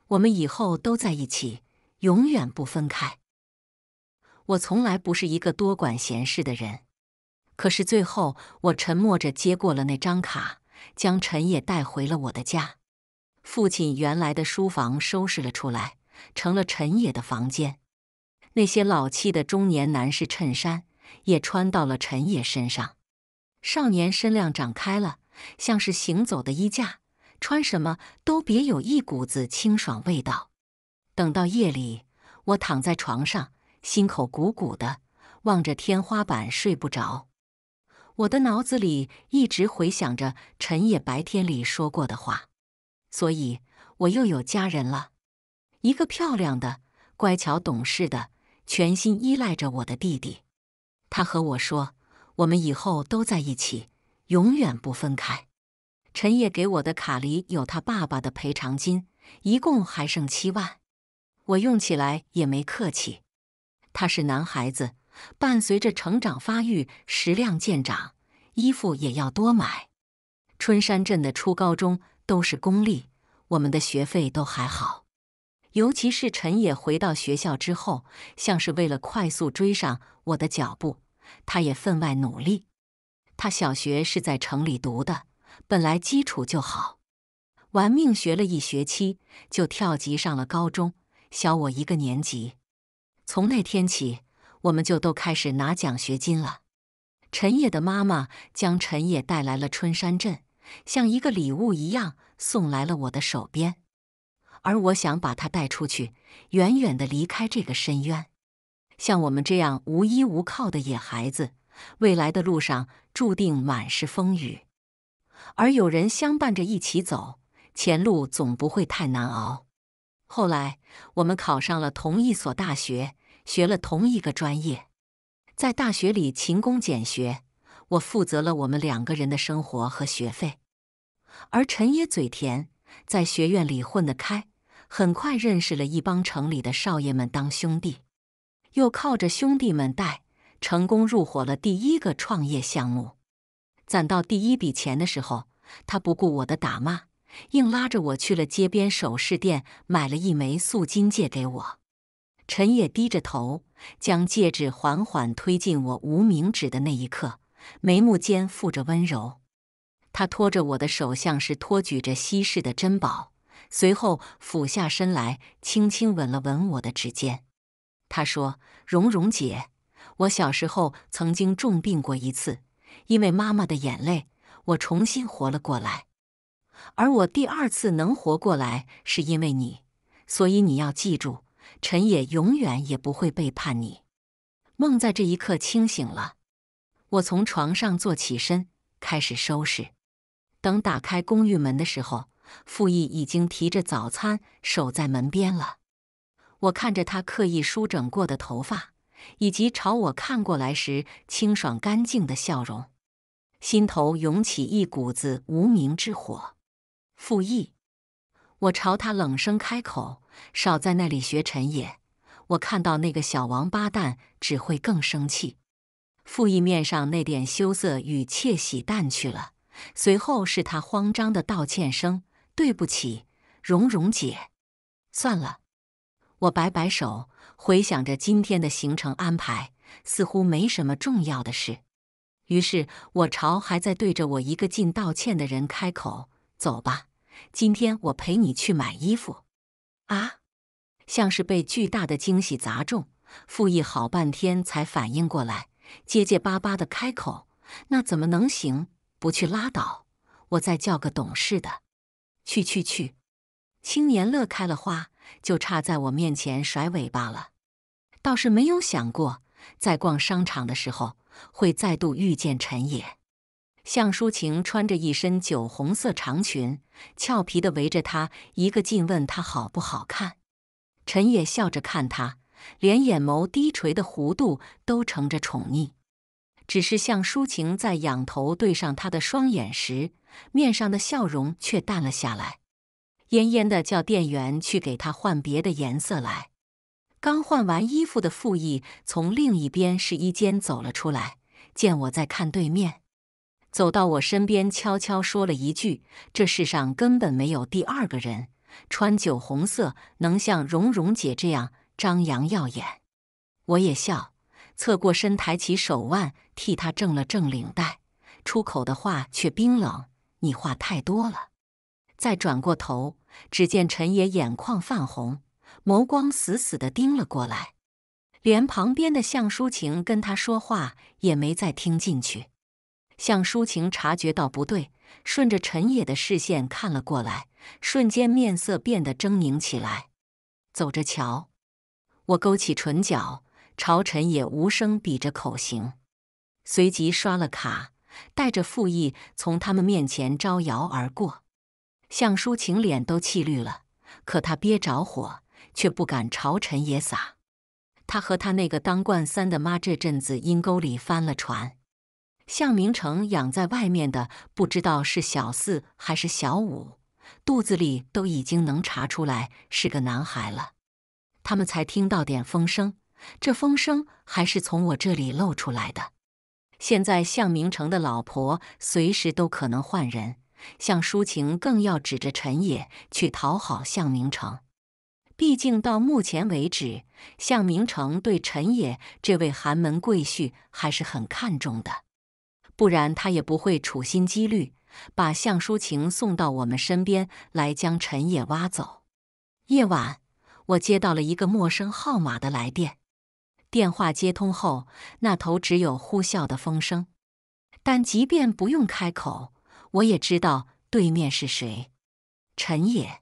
我们以后都在一起，永远不分开。我从来不是一个多管闲事的人，可是最后我沉默着接过了那张卡，将陈野带回了我的家。父亲原来的书房收拾了出来，成了陈野的房间。那些老气的中年男士衬衫也穿到了陈野身上。少年身量长开了，像是行走的衣架，穿什么都别有一股子清爽味道。等到夜里，我躺在床上，心口鼓鼓的，望着天花板睡不着。我的脑子里一直回想着陈野白天里说过的话，所以我又有家人了，一个漂亮的、乖巧懂事的、全心依赖着我的弟弟。他和我说。我们以后都在一起，永远不分开。陈烨给我的卡里有他爸爸的赔偿金，一共还剩七万，我用起来也没客气。他是男孩子，伴随着成长发育，食量渐长，衣服也要多买。春山镇的初高中都是公立，我们的学费都还好。尤其是陈野回到学校之后，像是为了快速追上我的脚步。他也分外努力。他小学是在城里读的，本来基础就好，玩命学了一学期，就跳级上了高中，小我一个年级。从那天起，我们就都开始拿奖学金了。陈也的妈妈将陈也带来了春山镇，像一个礼物一样送来了我的手边。而我想把他带出去，远远的离开这个深渊。像我们这样无依无靠的野孩子，未来的路上注定满是风雨，而有人相伴着一起走，前路总不会太难熬。后来，我们考上了同一所大学，学了同一个专业，在大学里勤工俭学，我负责了我们两个人的生活和学费，而陈也嘴甜，在学院里混得开，很快认识了一帮城里的少爷们当兄弟。又靠着兄弟们带，成功入伙了第一个创业项目，攒到第一笔钱的时候，他不顾我的打骂，硬拉着我去了街边首饰店，买了一枚素金戒给我。陈野低着头，将戒指缓缓推进我无名指的那一刻，眉目间附着温柔。他托着我的手，像是托举着稀世的珍宝，随后俯下身来，轻轻吻了吻我的指尖。他说：“蓉蓉姐，我小时候曾经重病过一次，因为妈妈的眼泪，我重新活了过来。而我第二次能活过来，是因为你。所以你要记住，陈也永远也不会背叛你。”梦在这一刻清醒了，我从床上坐起身，开始收拾。等打开公寓门的时候，傅毅已经提着早餐守在门边了。我看着他刻意梳整过的头发，以及朝我看过来时清爽干净的笑容，心头涌起一股子无名之火。傅毅，我朝他冷声开口：“少在那里学陈也，我看到那个小王八蛋只会更生气。”傅毅面上那点羞涩与窃喜淡去了，随后是他慌张的道歉声：“对不起，蓉蓉姐。”算了。我摆摆手，回想着今天的行程安排，似乎没什么重要的事。于是，我朝还在对着我一个劲道歉的人开口：“走吧，今天我陪你去买衣服。”啊！像是被巨大的惊喜砸中，傅义好半天才反应过来，结结巴巴的开口：“那怎么能行？不去拉倒，我再叫个懂事的。”“去去去！”青年乐开了花。就差在我面前甩尾巴了，倒是没有想过在逛商场的时候会再度遇见陈野。向淑晴穿着一身酒红色长裙，俏皮的围着他一个劲问他好不好看。陈野笑着看他，连眼眸低垂的弧度都盛着宠溺。只是向淑晴在仰头对上他的双眼时，面上的笑容却淡了下来。恹恹的叫店员去给他换别的颜色来。刚换完衣服的傅艺从另一边试衣间走了出来，见我在看对面，走到我身边悄悄说了一句：“这世上根本没有第二个人穿酒红色能像蓉蓉姐这样张扬耀眼。”我也笑，侧过身抬起手腕替他正了正领带，出口的话却冰冷：“你话太多了。”再转过头，只见陈野眼眶泛红，眸光死死地盯了过来，连旁边的向淑晴跟他说话也没再听进去。向淑晴察觉到不对，顺着陈野的视线看了过来，瞬间面色变得狰狞起来。走着瞧！我勾起唇角，朝陈野无声比着口型，随即刷了卡，带着复意从他们面前招摇而过。向淑晴脸都气绿了，可她憋着火，却不敢朝陈也撒。他和他那个当惯三的妈这阵子阴沟里翻了船。向明成养在外面的不知道是小四还是小五，肚子里都已经能查出来是个男孩了。他们才听到点风声，这风声还是从我这里漏出来的。现在向明成的老婆随时都可能换人。向书情更要指着陈野去讨好向明成，毕竟到目前为止，向明成对陈野这位寒门贵婿还是很看重的，不然他也不会处心积虑把向书情送到我们身边来将陈野挖走。夜晚，我接到了一个陌生号码的来电，电话接通后，那头只有呼啸的风声，但即便不用开口。我也知道对面是谁，陈也。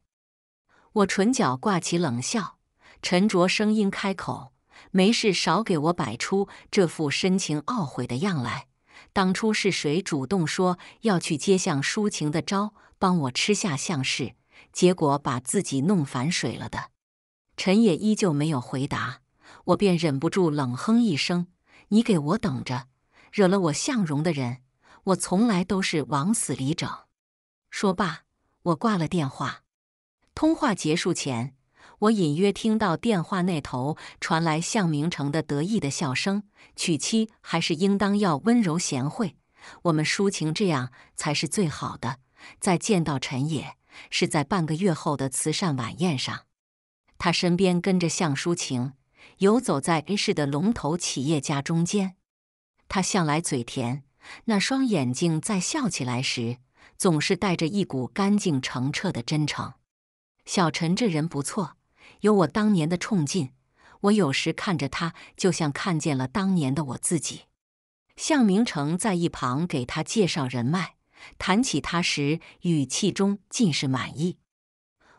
我唇角挂起冷笑，沉着声音开口：“没事，少给我摆出这副深情懊悔的样来。当初是谁主动说要去接向抒情的招，帮我吃下向氏，结果把自己弄反水了的？”陈也依旧没有回答，我便忍不住冷哼一声：“你给我等着，惹了我向荣的人。”我从来都是往死里整。说罢，我挂了电话。通话结束前，我隐约听到电话那头传来向明成的得意的笑声。娶妻还是应当要温柔贤惠，我们抒情这样才是最好的。再见到陈野，是在半个月后的慈善晚宴上，他身边跟着向抒情，游走在 A 市的龙头企业家中间。他向来嘴甜。那双眼睛在笑起来时，总是带着一股干净澄澈的真诚。小陈这人不错，有我当年的冲劲。我有时看着他，就像看见了当年的我自己。向明成在一旁给他介绍人脉，谈起他时，语气中尽是满意。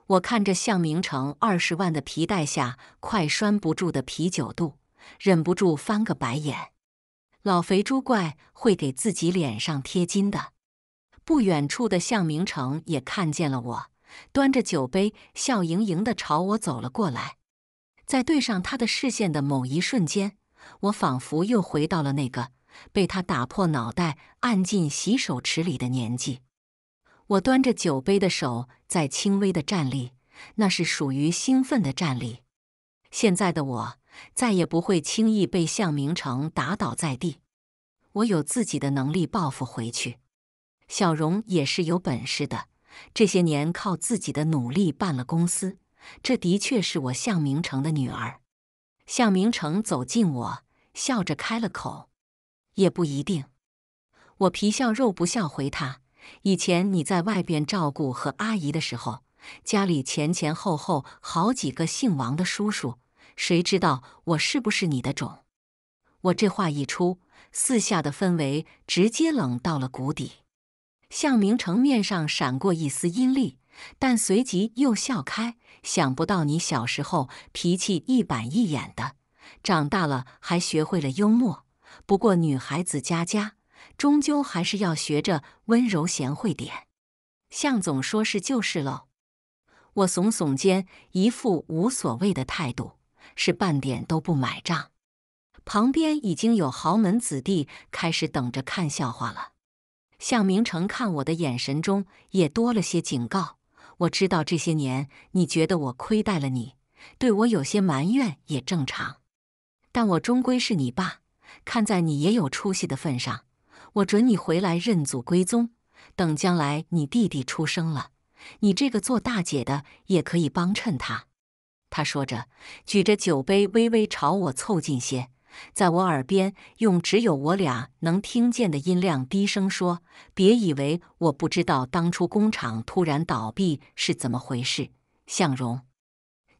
我看着向明成二十万的皮带下快拴不住的啤酒肚，忍不住翻个白眼。老肥猪怪会给自己脸上贴金的。不远处的向明成也看见了我，端着酒杯，笑盈盈地朝我走了过来。在对上他的视线的某一瞬间，我仿佛又回到了那个被他打破脑袋、按进洗手池里的年纪。我端着酒杯的手在轻微的颤栗，那是属于兴奋的颤栗。现在的我。再也不会轻易被向明成打倒在地，我有自己的能力报复回去。小荣也是有本事的，这些年靠自己的努力办了公司，这的确是我向明成的女儿。向明成走近我，笑着开了口：“也不一定。”我皮笑肉不笑回他：“以前你在外边照顾和阿姨的时候，家里前前后后好几个姓王的叔叔。”谁知道我是不是你的种？我这话一出，四下的氛围直接冷到了谷底。向明成面上闪过一丝阴戾，但随即又笑开。想不到你小时候脾气一板一眼的，长大了还学会了幽默。不过女孩子家家，终究还是要学着温柔贤惠点。向总说是就是喽。我耸耸肩，一副无所谓的态度。是半点都不买账，旁边已经有豪门子弟开始等着看笑话了。向明成看我的眼神中也多了些警告。我知道这些年你觉得我亏待了你，对我有些埋怨也正常。但我终归是你爸，看在你也有出息的份上，我准你回来认祖归宗。等将来你弟弟出生了，你这个做大姐的也可以帮衬他。他说着，举着酒杯，微微朝我凑近些，在我耳边用只有我俩能听见的音量低声说：“别以为我不知道当初工厂突然倒闭是怎么回事，向荣，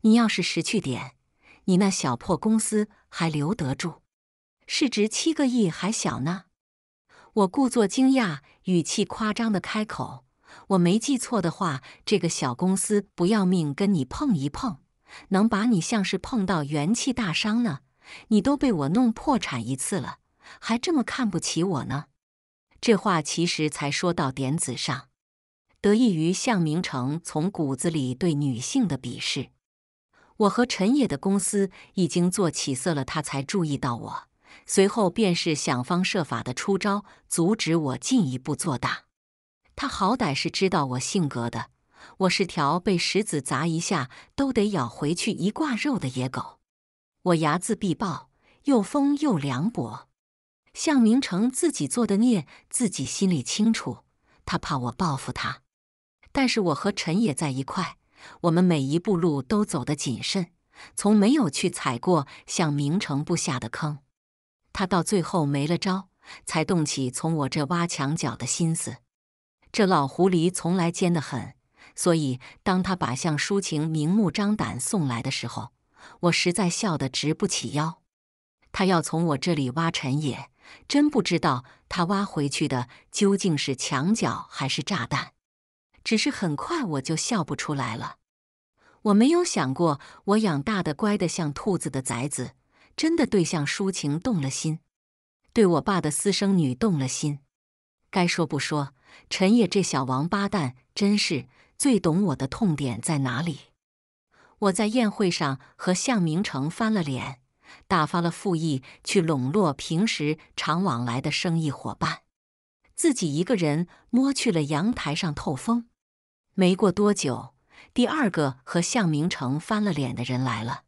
你要是识趣点，你那小破公司还留得住？市值七个亿还小呢。”我故作惊讶，语气夸张的开口：“我没记错的话，这个小公司不要命跟你碰一碰。”能把你像是碰到元气大伤呢？你都被我弄破产一次了，还这么看不起我呢？这话其实才说到点子上。得益于向明成从骨子里对女性的鄙视，我和陈野的公司已经做起色了，他才注意到我。随后便是想方设法的出招，阻止我进一步做大。他好歹是知道我性格的。我是条被石子砸一下都得咬回去一挂肉的野狗，我睚眦必报，又疯又凉薄。向明成自己做的孽，自己心里清楚，他怕我报复他。但是我和陈也在一块，我们每一步路都走得谨慎，从没有去踩过向明成布下的坑。他到最后没了招，才动起从我这挖墙脚的心思。这老狐狸从来尖得很。所以，当他把向淑晴明目张胆送来的时候，我实在笑得直不起腰。他要从我这里挖陈野，真不知道他挖回去的究竟是墙角还是炸弹。只是很快我就笑不出来了。我没有想过，我养大的乖的像兔子的崽子，真的对向抒情动了心，对我爸的私生女动了心。该说不说，陈野这小王八蛋真是。最懂我的痛点在哪里？我在宴会上和向明成翻了脸，打发了傅毅去笼络平时常往来的生意伙伴，自己一个人摸去了阳台上透风。没过多久，第二个和向明成翻了脸的人来了，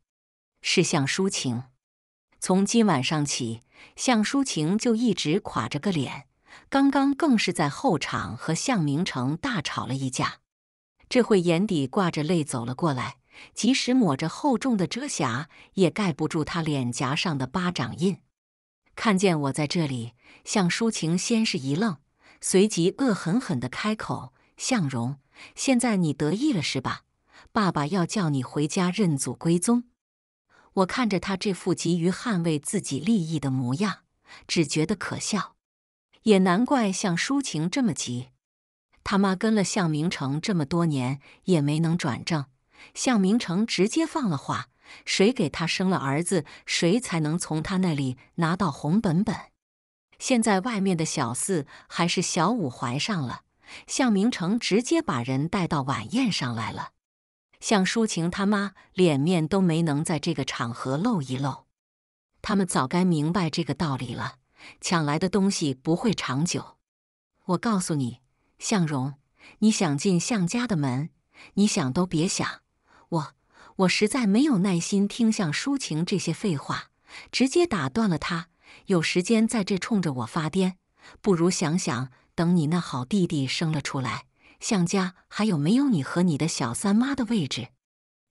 是向淑晴。从今晚上起，向淑晴就一直垮着个脸，刚刚更是在后场和向明成大吵了一架。这会眼底挂着泪走了过来，即使抹着厚重的遮瑕，也盖不住他脸颊上的巴掌印。看见我在这里，向淑晴先是一愣，随即恶狠狠地开口：“向荣，现在你得意了是吧？爸爸要叫你回家认祖归宗。”我看着他这副急于捍卫自己利益的模样，只觉得可笑，也难怪向淑晴这么急。他妈跟了向明成这么多年也没能转正，向明成直接放了话：谁给他生了儿子，谁才能从他那里拿到红本本。现在外面的小四还是小五怀上了，向明成直接把人带到晚宴上来了。向淑晴他妈脸面都没能在这个场合露一露，他们早该明白这个道理了：抢来的东西不会长久。我告诉你。向荣，你想进向家的门？你想都别想！我我实在没有耐心听向抒情这些废话，直接打断了他。有时间在这冲着我发癫，不如想想，等你那好弟弟生了出来，向家还有没有你和你的小三妈的位置？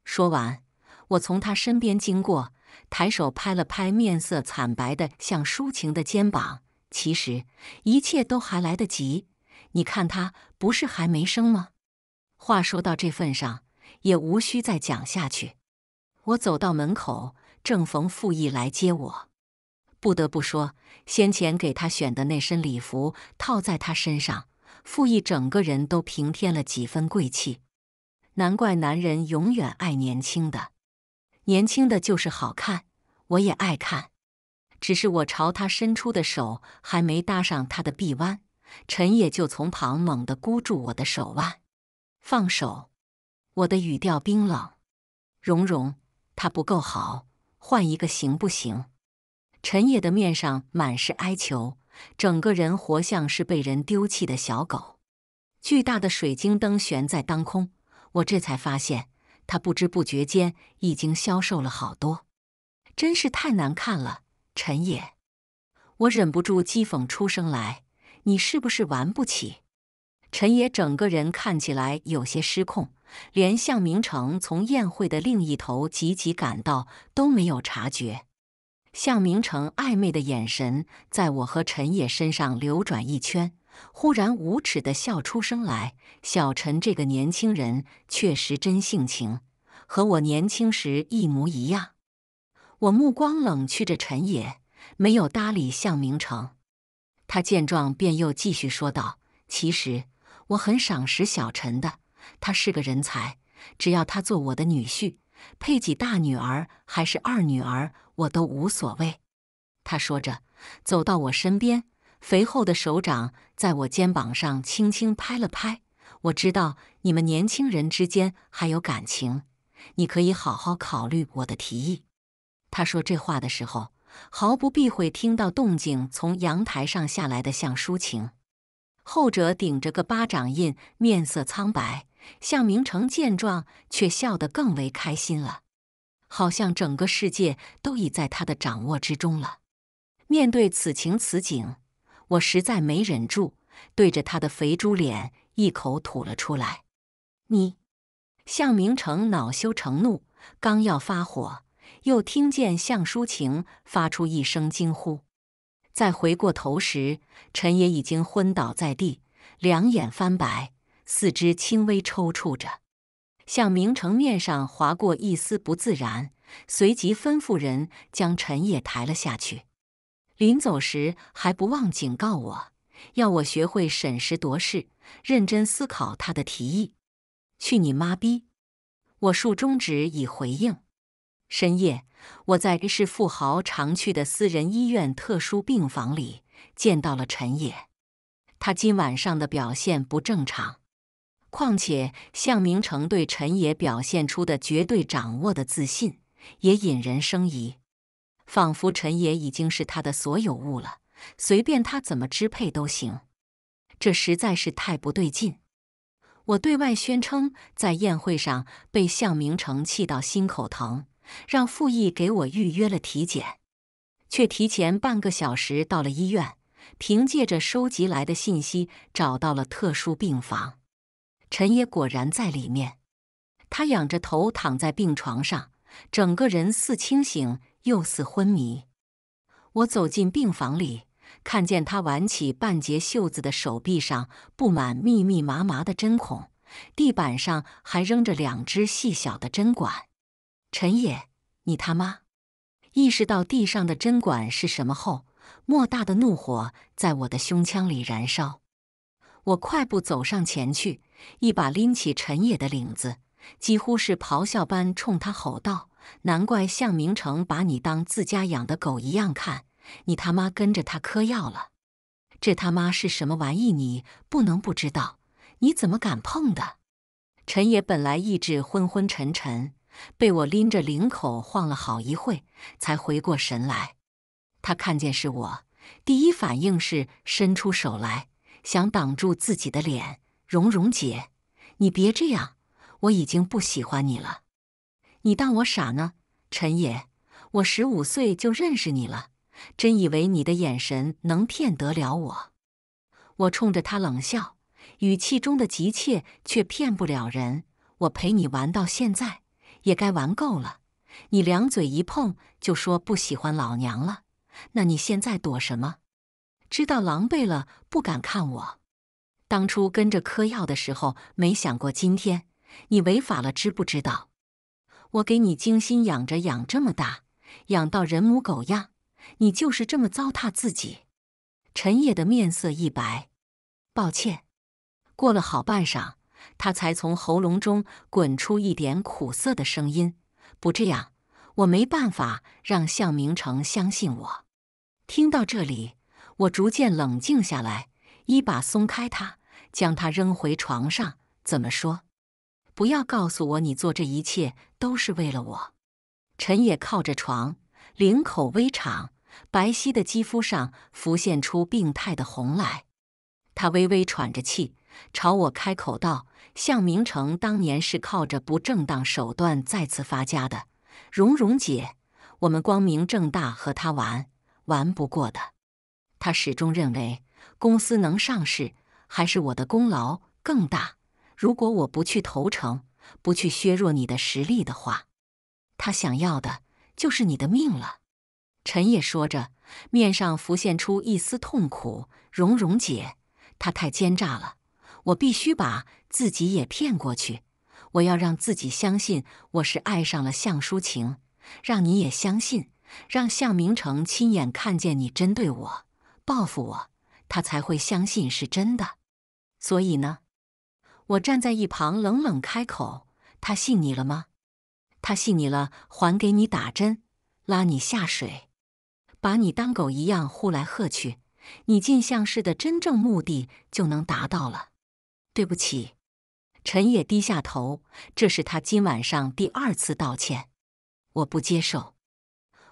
说完，我从他身边经过，抬手拍了拍面色惨白的向抒情的肩膀。其实一切都还来得及。你看他不是还没生吗？话说到这份上，也无需再讲下去。我走到门口，正逢傅毅来接我。不得不说，先前给他选的那身礼服套在他身上，傅毅整个人都平添了几分贵气。难怪男人永远爱年轻的，年轻的就是好看，我也爱看。只是我朝他伸出的手还没搭上他的臂弯。陈野就从旁猛地箍住我的手腕，放手。我的语调冰冷：“蓉蓉，他不够好，换一个行不行？”陈野的面上满是哀求，整个人活像是被人丢弃的小狗。巨大的水晶灯悬在当空，我这才发现他不知不觉间已经消瘦了好多，真是太难看了。陈野，我忍不住讥讽出声来。你是不是玩不起？陈野整个人看起来有些失控，连向明成从宴会的另一头急急赶到都没有察觉。向明成暧昧的眼神在我和陈野身上流转一圈，忽然无耻的笑出声来：“小陈这个年轻人确实真性情，和我年轻时一模一样。”我目光冷去着陈野，没有搭理向明成。他见状，便又继续说道：“其实我很赏识小陈的，他是个人才。只要他做我的女婿，配几大女儿还是二女儿，我都无所谓。”他说着，走到我身边，肥厚的手掌在我肩膀上轻轻拍了拍。我知道你们年轻人之间还有感情，你可以好好考虑我的提议。”他说这话的时候。毫不避讳，听到动静从阳台上下来的向淑晴，后者顶着个巴掌印，面色苍白。向明成见状，却笑得更为开心了，好像整个世界都已在他的掌握之中了。面对此情此景，我实在没忍住，对着他的肥猪脸一口吐了出来。你，向明成恼羞成怒，刚要发火。又听见向淑晴发出一声惊呼，再回过头时，陈也已经昏倒在地，两眼翻白，四肢轻微抽搐着。向明成面上划过一丝不自然，随即吩咐人将陈也抬了下去。临走时还不忘警告我，要我学会审时度势，认真思考他的提议。去你妈逼！我竖中指以回应。深夜，我在是富豪常去的私人医院特殊病房里见到了陈野。他今晚上的表现不正常，况且向明成对陈野表现出的绝对掌握的自信也引人生疑，仿佛陈野已经是他的所有物了，随便他怎么支配都行。这实在是太不对劲。我对外宣称在宴会上被向明成气到心口疼。让傅义给我预约了体检，却提前半个小时到了医院。凭借着收集来的信息，找到了特殊病房。陈爷果然在里面。他仰着头躺在病床上，整个人似清醒又似昏迷。我走进病房里，看见他挽起半截袖子的手臂上布满密密麻麻的针孔，地板上还扔着两只细小的针管。陈野，你他妈！意识到地上的针管是什么后，莫大的怒火在我的胸腔里燃烧。我快步走上前去，一把拎起陈野的领子，几乎是咆哮般冲他吼道：“难怪向明成把你当自家养的狗一样看，你他妈跟着他嗑药了！这他妈是什么玩意？你不能不知道！你怎么敢碰的？”陈野本来意志昏昏沉沉。被我拎着领口晃了好一会，才回过神来。他看见是我，第一反应是伸出手来，想挡住自己的脸。蓉蓉姐，你别这样，我已经不喜欢你了。你当我傻呢？陈也，我十五岁就认识你了，真以为你的眼神能骗得了我？我冲着他冷笑，语气中的急切却骗不了人。我陪你玩到现在。也该玩够了，你两嘴一碰就说不喜欢老娘了，那你现在躲什么？知道狼狈了不敢看我。当初跟着嗑药的时候没想过今天，你违法了知不知道？我给你精心养着养这么大，养到人模狗样，你就是这么糟蹋自己。陈野的面色一白，抱歉。过了好半晌。他才从喉咙中滚出一点苦涩的声音。不这样，我没办法让向明成相信我。听到这里，我逐渐冷静下来，一把松开他，将他扔回床上。怎么说？不要告诉我，你做这一切都是为了我。陈野靠着床，领口微敞，白皙的肌肤上浮现出病态的红来。他微微喘着气。朝我开口道：“向明成当年是靠着不正当手段再次发家的，蓉蓉姐，我们光明正大和他玩，玩不过的。他始终认为公司能上市还是我的功劳更大。如果我不去投诚，不去削弱你的实力的话，他想要的就是你的命了。”陈烨说着，面上浮现出一丝痛苦：“蓉蓉姐，他太奸诈了。”我必须把自己也骗过去，我要让自己相信我是爱上了向淑晴，让你也相信，让向明成亲眼看见你针对我、报复我，他才会相信是真的。所以呢，我站在一旁冷冷开口：“他信你了吗？他信你了，还给你打针，拉你下水，把你当狗一样呼来喝去，你进相室的真正目的就能达到了。”对不起，陈野低下头，这是他今晚上第二次道歉。我不接受。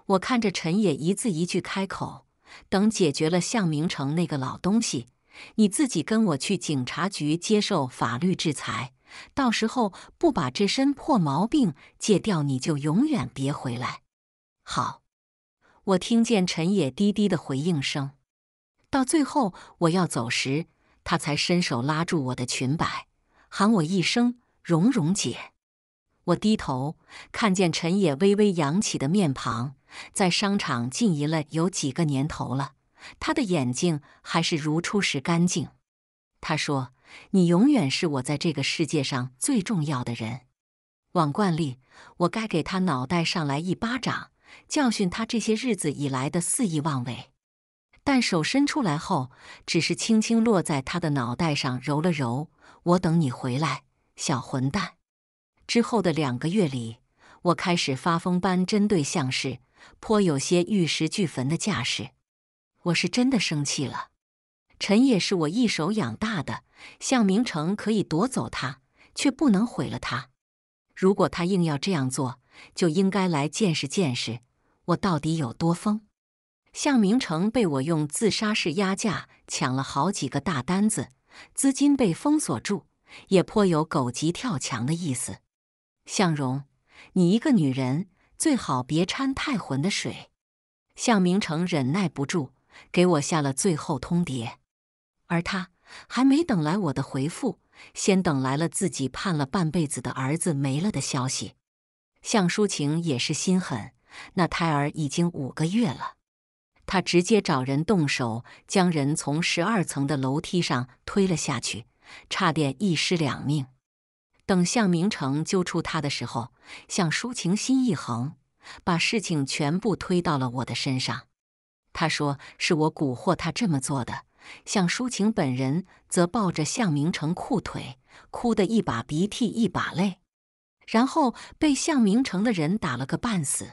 我看着陈野一字一句开口：“等解决了向明成那个老东西，你自己跟我去警察局接受法律制裁。到时候不把这身破毛病戒掉，你就永远别回来。”好，我听见陈野低低的回应声。到最后，我要走时。他才伸手拉住我的裙摆，喊我一声“蓉蓉姐”。我低头看见陈也微微扬起的面庞，在商场浸淫了有几个年头了，他的眼睛还是如初时干净。他说：“你永远是我在这个世界上最重要的人。”往惯例，我该给他脑袋上来一巴掌，教训他这些日子以来的肆意妄为。但手伸出来后，只是轻轻落在他的脑袋上，揉了揉。我等你回来，小混蛋。之后的两个月里，我开始发疯般针对向氏，颇有些玉石俱焚的架势。我是真的生气了。陈也是我一手养大的，向明成可以夺走他，却不能毁了他。如果他硬要这样做，就应该来见识见识我到底有多疯。向明成被我用自杀式压价抢了好几个大单子，资金被封锁住，也颇有狗急跳墙的意思。向荣，你一个女人，最好别掺太浑的水。向明成忍耐不住，给我下了最后通牒。而他还没等来我的回复，先等来了自己盼了半辈子的儿子没了的消息。向淑晴也是心狠，那胎儿已经五个月了。他直接找人动手，将人从十二层的楼梯上推了下去，差点一尸两命。等向明成揪出他的时候，向抒情心一横，把事情全部推到了我的身上。他说是我蛊惑他这么做的。向抒情本人则抱着向明成裤腿，哭得一把鼻涕一把泪，然后被向明成的人打了个半死，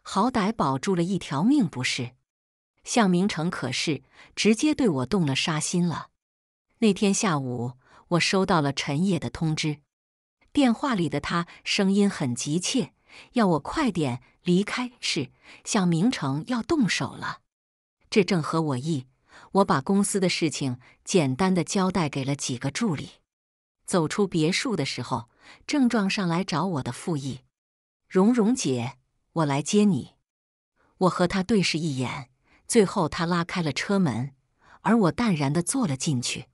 好歹保住了一条命，不是？向明成可是直接对我动了杀心了。那天下午，我收到了陈野的通知，电话里的他声音很急切，要我快点离开。是向明成要动手了，这正合我意。我把公司的事情简单的交代给了几个助理。走出别墅的时候，正撞上来找我的傅艺，蓉蓉姐，我来接你。我和他对视一眼。最后，他拉开了车门，而我淡然的坐了进去，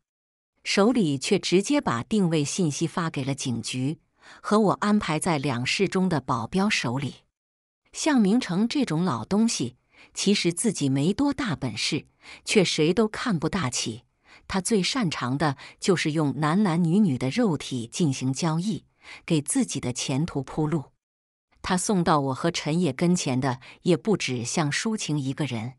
手里却直接把定位信息发给了警局和我安排在两室中的保镖手里。向明成这种老东西，其实自己没多大本事，却谁都看不大起。他最擅长的就是用男男女女的肉体进行交易，给自己的前途铺路。他送到我和陈野跟前的，也不止向淑晴一个人。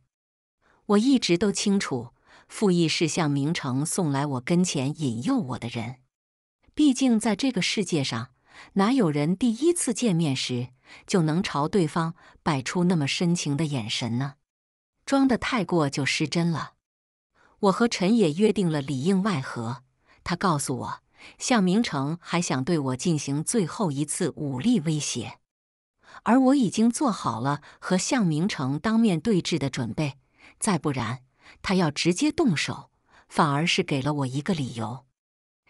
我一直都清楚，傅毅是向明成送来我跟前引诱我的人。毕竟在这个世界上，哪有人第一次见面时就能朝对方摆出那么深情的眼神呢？装的太过就失真了。我和陈野约定了里应外合，他告诉我，向明成还想对我进行最后一次武力威胁，而我已经做好了和向明成当面对质的准备。再不然，他要直接动手，反而是给了我一个理由。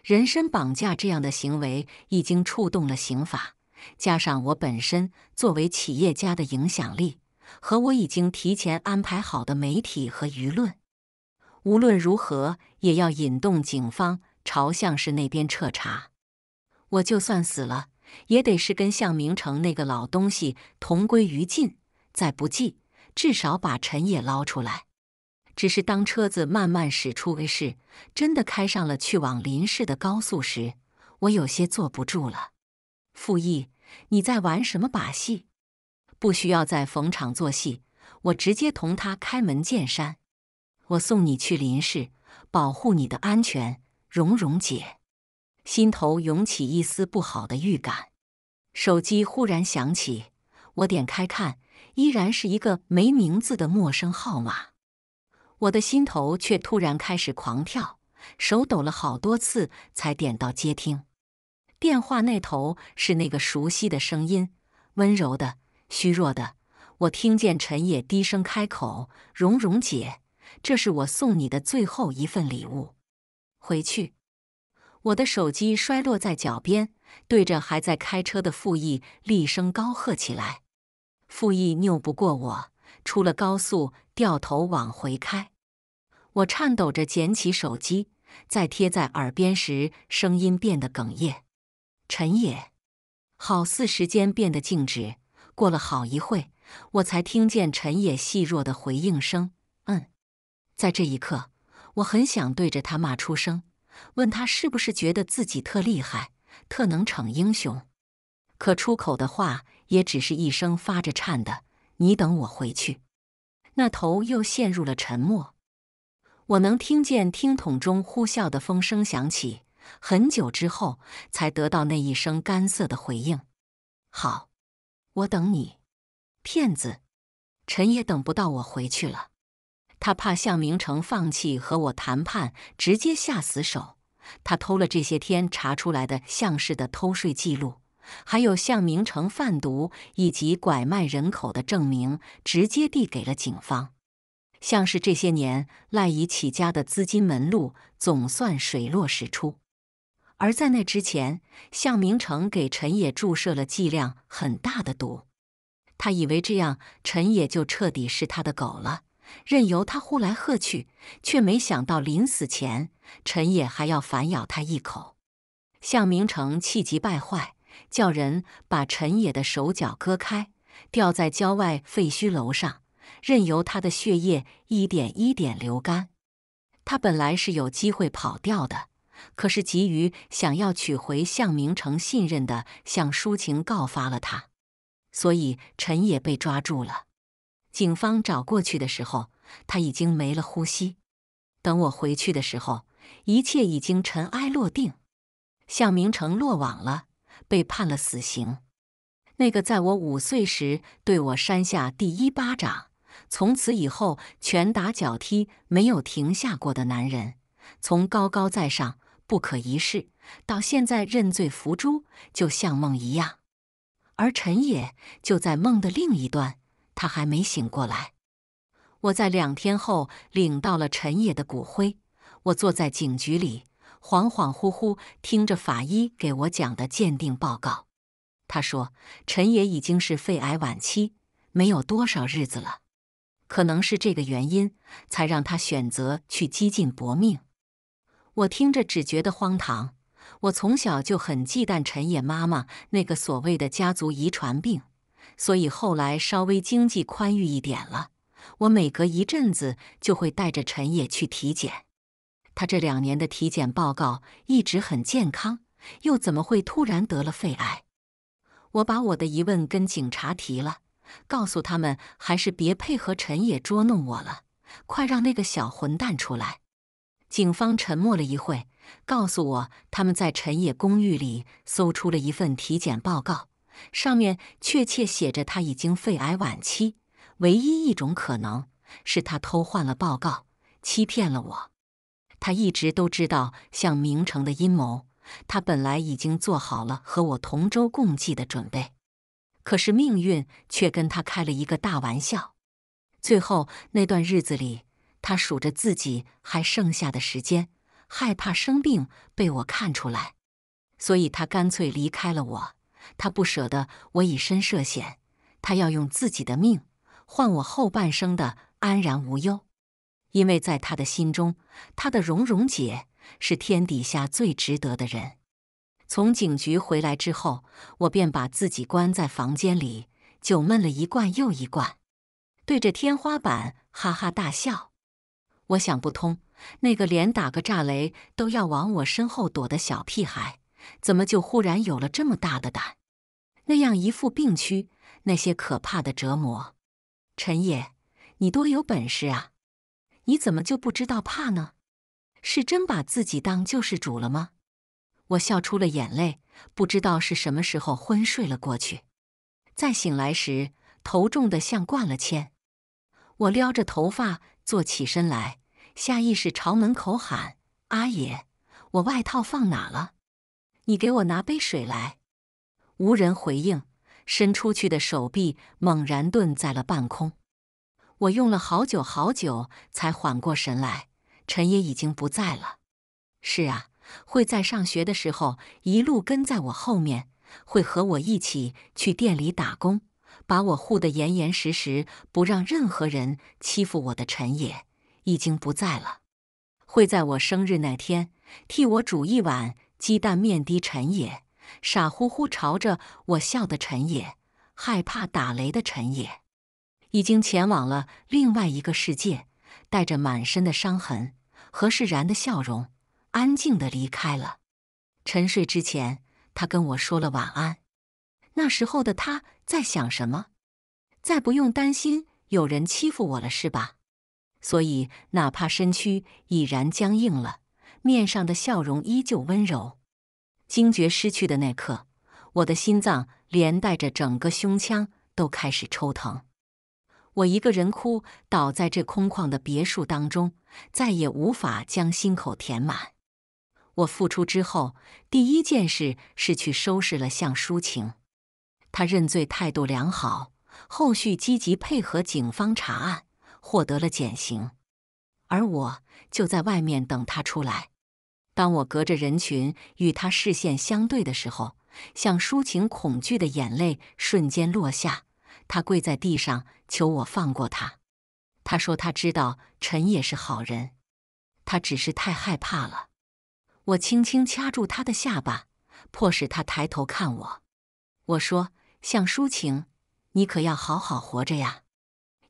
人身绑架这样的行为已经触动了刑法，加上我本身作为企业家的影响力和我已经提前安排好的媒体和舆论，无论如何也要引动警方朝向氏那边彻查。我就算死了，也得是跟向明成那个老东西同归于尽。再不济，至少把陈也捞出来。只是当车子慢慢驶出 A 市，真的开上了去往林市的高速时，我有些坐不住了。傅毅，你在玩什么把戏？不需要再逢场作戏，我直接同他开门见山。我送你去林市，保护你的安全。蓉蓉姐心头涌起一丝不好的预感，手机忽然响起，我点开看，依然是一个没名字的陌生号码。我的心头却突然开始狂跳，手抖了好多次才点到接听。电话那头是那个熟悉的声音，温柔的、虚弱的。我听见陈野低声开口：“蓉蓉姐，这是我送你的最后一份礼物。”回去，我的手机摔落在脚边，对着还在开车的傅毅厉声高喝起来：“傅毅拗不过我，出了高速。”掉头往回开，我颤抖着捡起手机，在贴在耳边时，声音变得哽咽。陈野，好似时间变得静止。过了好一会，我才听见陈野细弱的回应声：“嗯。”在这一刻，我很想对着他骂出声，问他是不是觉得自己特厉害、特能逞英雄。可出口的话也只是一声发着颤的：“你等我回去。”那头又陷入了沉默，我能听见听筒中呼啸的风声响起，很久之后才得到那一声干涩的回应。好，我等你，骗子。臣也等不到我回去了。他怕向明成放弃和我谈判，直接下死手。他偷了这些天查出来的向氏的偷税记录。还有向明成贩毒以及拐卖人口的证明，直接递给了警方。像是这些年赖以起家的资金门路，总算水落石出。而在那之前，向明成给陈野注射了剂量很大的毒，他以为这样陈野就彻底是他的狗了，任由他呼来喝去，却没想到临死前陈野还要反咬他一口。向明成气急败坏。叫人把陈野的手脚割开，吊在郊外废墟楼上，任由他的血液一点一点流干。他本来是有机会跑掉的，可是急于想要取回向明成信任的，向抒情告发了他，所以陈野被抓住了。警方找过去的时候，他已经没了呼吸。等我回去的时候，一切已经尘埃落定，向明成落网了。被判了死刑。那个在我五岁时对我扇下第一巴掌，从此以后拳打脚踢没有停下过的男人，从高高在上不可一世，到现在认罪服诛，就像梦一样。而陈也就在梦的另一端，他还没醒过来。我在两天后领到了陈也的骨灰。我坐在警局里。恍恍惚惚听着法医给我讲的鉴定报告，他说：“陈野已经是肺癌晚期，没有多少日子了，可能是这个原因，才让他选择去激进搏命。”我听着只觉得荒唐。我从小就很忌惮陈野妈妈那个所谓的家族遗传病，所以后来稍微经济宽裕一点了，我每隔一阵子就会带着陈野去体检。他这两年的体检报告一直很健康，又怎么会突然得了肺癌？我把我的疑问跟警察提了，告诉他们还是别配合陈野捉弄我了，快让那个小混蛋出来！警方沉默了一会，告诉我他们在陈野公寓里搜出了一份体检报告，上面确切写着他已经肺癌晚期。唯一一种可能是他偷换了报告，欺骗了我。他一直都知道向明成的阴谋，他本来已经做好了和我同舟共济的准备，可是命运却跟他开了一个大玩笑。最后那段日子里，他数着自己还剩下的时间，害怕生病被我看出来，所以他干脆离开了我。他不舍得我以身涉险，他要用自己的命换我后半生的安然无忧。因为在他的心中，他的蓉蓉姐是天底下最值得的人。从警局回来之后，我便把自己关在房间里，酒闷了一罐又一罐，对着天花板哈哈大笑。我想不通，那个连打个炸雷都要往我身后躲的小屁孩，怎么就忽然有了这么大的胆？那样一副病躯，那些可怕的折磨，陈也，你多有本事啊！你怎么就不知道怕呢？是真把自己当救世主了吗？我笑出了眼泪，不知道是什么时候昏睡了过去。再醒来时，头重的像灌了铅。我撩着头发坐起身来，下意识朝门口喊：“阿野，我外套放哪了？你给我拿杯水来。”无人回应，伸出去的手臂猛然顿在了半空。我用了好久好久才缓过神来，陈也已经不在了。是啊，会在上学的时候一路跟在我后面，会和我一起去店里打工，把我护得严严实实，不让任何人欺负我的陈也已经不在了。会在我生日那天替我煮一碗鸡蛋面的陈也，傻乎乎朝着我笑的陈也，害怕打雷的陈也。已经前往了另外一个世界，带着满身的伤痕和释然的笑容，安静的离开了。沉睡之前，他跟我说了晚安。那时候的他在想什么？再不用担心有人欺负我了，是吧？所以，哪怕身躯已然僵硬了，面上的笑容依旧温柔。惊觉失去的那刻，我的心脏连带着整个胸腔都开始抽疼。我一个人哭，倒在这空旷的别墅当中，再也无法将心口填满。我复出之后，第一件事是去收拾了向淑晴。他认罪态度良好，后续积极配合警方查案，获得了减刑。而我就在外面等他出来。当我隔着人群与他视线相对的时候，向淑晴恐惧的眼泪瞬间落下。他跪在地上求我放过他，他说他知道陈也是好人，他只是太害怕了。我轻轻掐住他的下巴，迫使他抬头看我。我说：“向淑晴，你可要好好活着呀！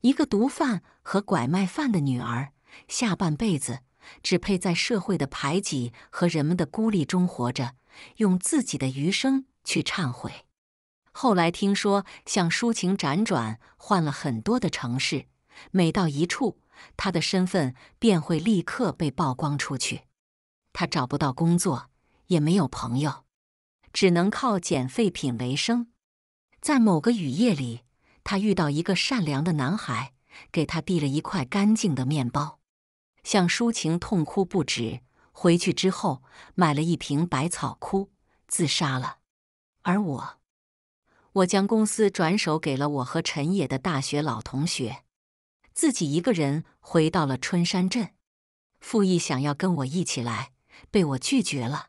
一个毒贩和拐卖犯的女儿，下半辈子只配在社会的排挤和人们的孤立中活着，用自己的余生去忏悔。”后来听说，向抒情辗转换了很多的城市，每到一处，他的身份便会立刻被曝光出去。他找不到工作，也没有朋友，只能靠捡废品为生。在某个雨夜里，他遇到一个善良的男孩，给他递了一块干净的面包。向抒情痛哭不止，回去之后买了一瓶百草枯，自杀了。而我。我将公司转手给了我和陈野的大学老同学，自己一个人回到了春山镇。傅毅想要跟我一起来，被我拒绝了。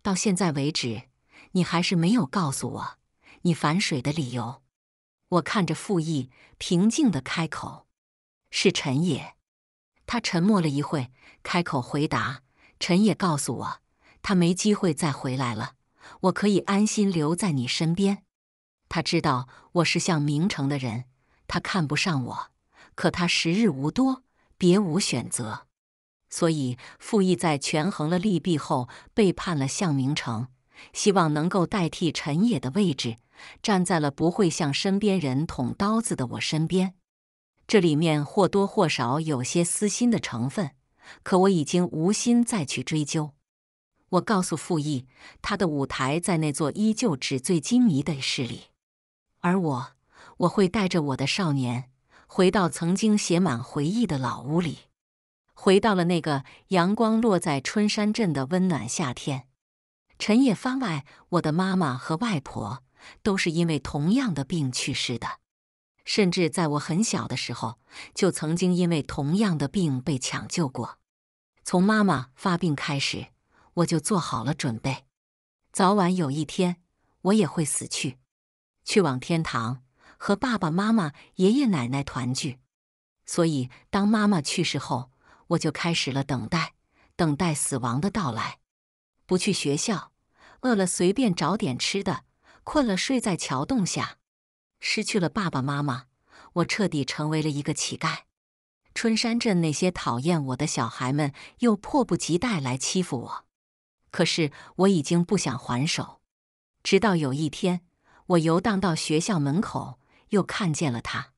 到现在为止，你还是没有告诉我你反水的理由。我看着傅毅，平静的开口：“是陈野。”他沉默了一会，开口回答：“陈野告诉我，他没机会再回来了。我可以安心留在你身边。”他知道我是向明成的人，他看不上我，可他时日无多，别无选择，所以傅毅在权衡了利弊后背叛了向明成，希望能够代替陈野的位置，站在了不会向身边人捅刀子的我身边。这里面或多或少有些私心的成分，可我已经无心再去追究。我告诉傅毅，他的舞台在那座依旧纸醉金迷的市里。而我，我会带着我的少年，回到曾经写满回忆的老屋里，回到了那个阳光落在春山镇的温暖夏天。陈也番外，我的妈妈和外婆都是因为同样的病去世的，甚至在我很小的时候，就曾经因为同样的病被抢救过。从妈妈发病开始，我就做好了准备，早晚有一天，我也会死去。去往天堂，和爸爸妈妈、爷爷奶奶团聚。所以，当妈妈去世后，我就开始了等待，等待死亡的到来。不去学校，饿了随便找点吃的，困了睡在桥洞下。失去了爸爸妈妈，我彻底成为了一个乞丐。春山镇那些讨厌我的小孩们又迫不及待来欺负我，可是我已经不想还手。直到有一天。我游荡到学校门口，又看见了她。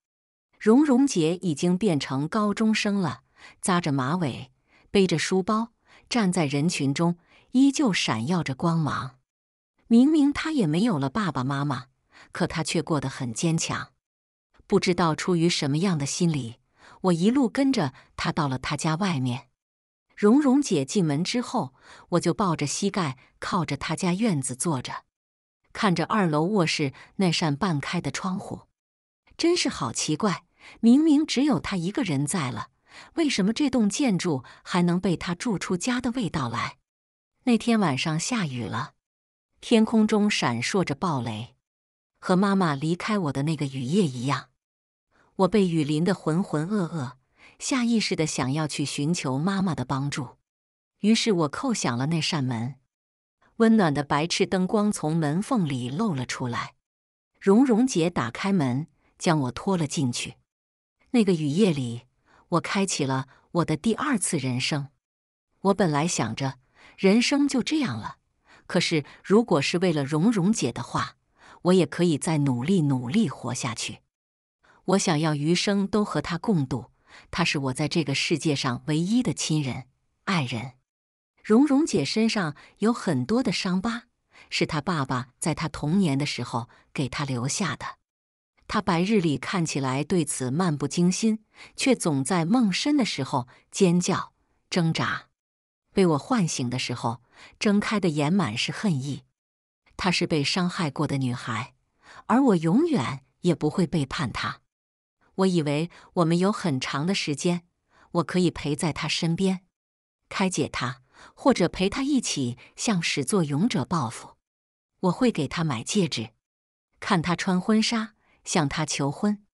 蓉蓉姐已经变成高中生了，扎着马尾，背着书包，站在人群中，依旧闪耀着光芒。明明她也没有了爸爸妈妈，可她却过得很坚强。不知道出于什么样的心理，我一路跟着她到了她家外面。蓉蓉姐进门之后，我就抱着膝盖，靠着她家院子坐着。看着二楼卧室那扇半开的窗户，真是好奇怪！明明只有他一个人在了，为什么这栋建筑还能被他住出家的味道来？那天晚上下雨了，天空中闪烁着暴雷，和妈妈离开我的那个雨夜一样。我被雨淋得浑浑噩噩，下意识的想要去寻求妈妈的帮助，于是我叩响了那扇门。温暖的白炽灯光从门缝里露了出来，蓉蓉姐打开门，将我拖了进去。那个雨夜里，我开启了我的第二次人生。我本来想着人生就这样了，可是如果是为了蓉蓉姐的话，我也可以再努力努力活下去。我想要余生都和她共度，她是我在这个世界上唯一的亲人、爱人。蓉蓉姐身上有很多的伤疤，是她爸爸在她童年的时候给她留下的。她白日里看起来对此漫不经心，却总在梦深的时候尖叫挣扎。被我唤醒的时候，睁开的眼满是恨意。她是被伤害过的女孩，而我永远也不会背叛她。我以为我们有很长的时间，我可以陪在她身边，开解她。或者陪他一起向始作俑者报复，我会给他买戒指，看他穿婚纱，向他求婚。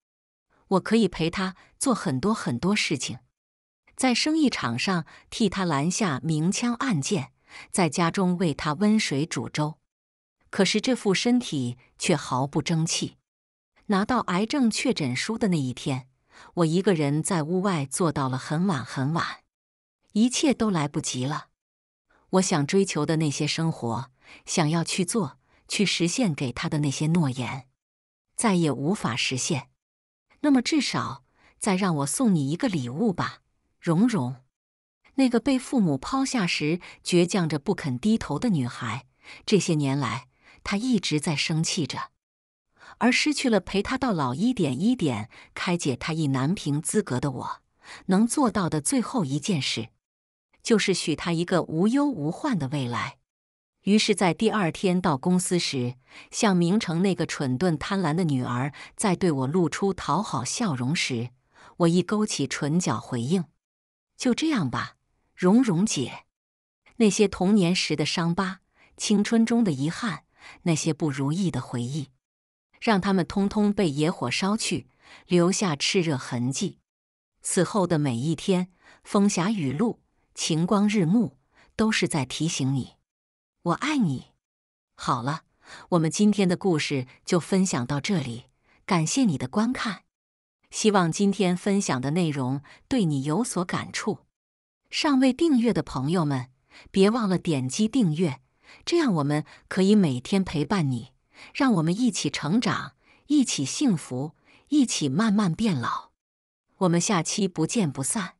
我可以陪他做很多很多事情，在生意场上替他拦下明枪暗箭，在家中为他温水煮粥。可是这副身体却毫不争气。拿到癌症确诊书的那一天，我一个人在屋外坐到了很晚很晚，一切都来不及了。我想追求的那些生活，想要去做、去实现给他的那些诺言，再也无法实现。那么，至少再让我送你一个礼物吧，蓉蓉。那个被父母抛下时倔强着不肯低头的女孩，这些年来，她一直在生气着。而失去了陪她到老一点一点开解她意难平资格的我，能做到的最后一件事。就是许他一个无忧无患的未来。于是，在第二天到公司时，向明成那个蠢钝贪婪的女儿在对我露出讨好笑容时，我一勾起唇角回应：“就这样吧，蓉蓉姐。”那些童年时的伤疤，青春中的遗憾，那些不如意的回忆，让他们通通被野火烧去，留下炽热痕迹。此后的每一天，风霞雨露。晴光日暮，都是在提醒你，我爱你。好了，我们今天的故事就分享到这里，感谢你的观看。希望今天分享的内容对你有所感触。尚未订阅的朋友们，别忘了点击订阅，这样我们可以每天陪伴你，让我们一起成长，一起幸福，一起慢慢变老。我们下期不见不散。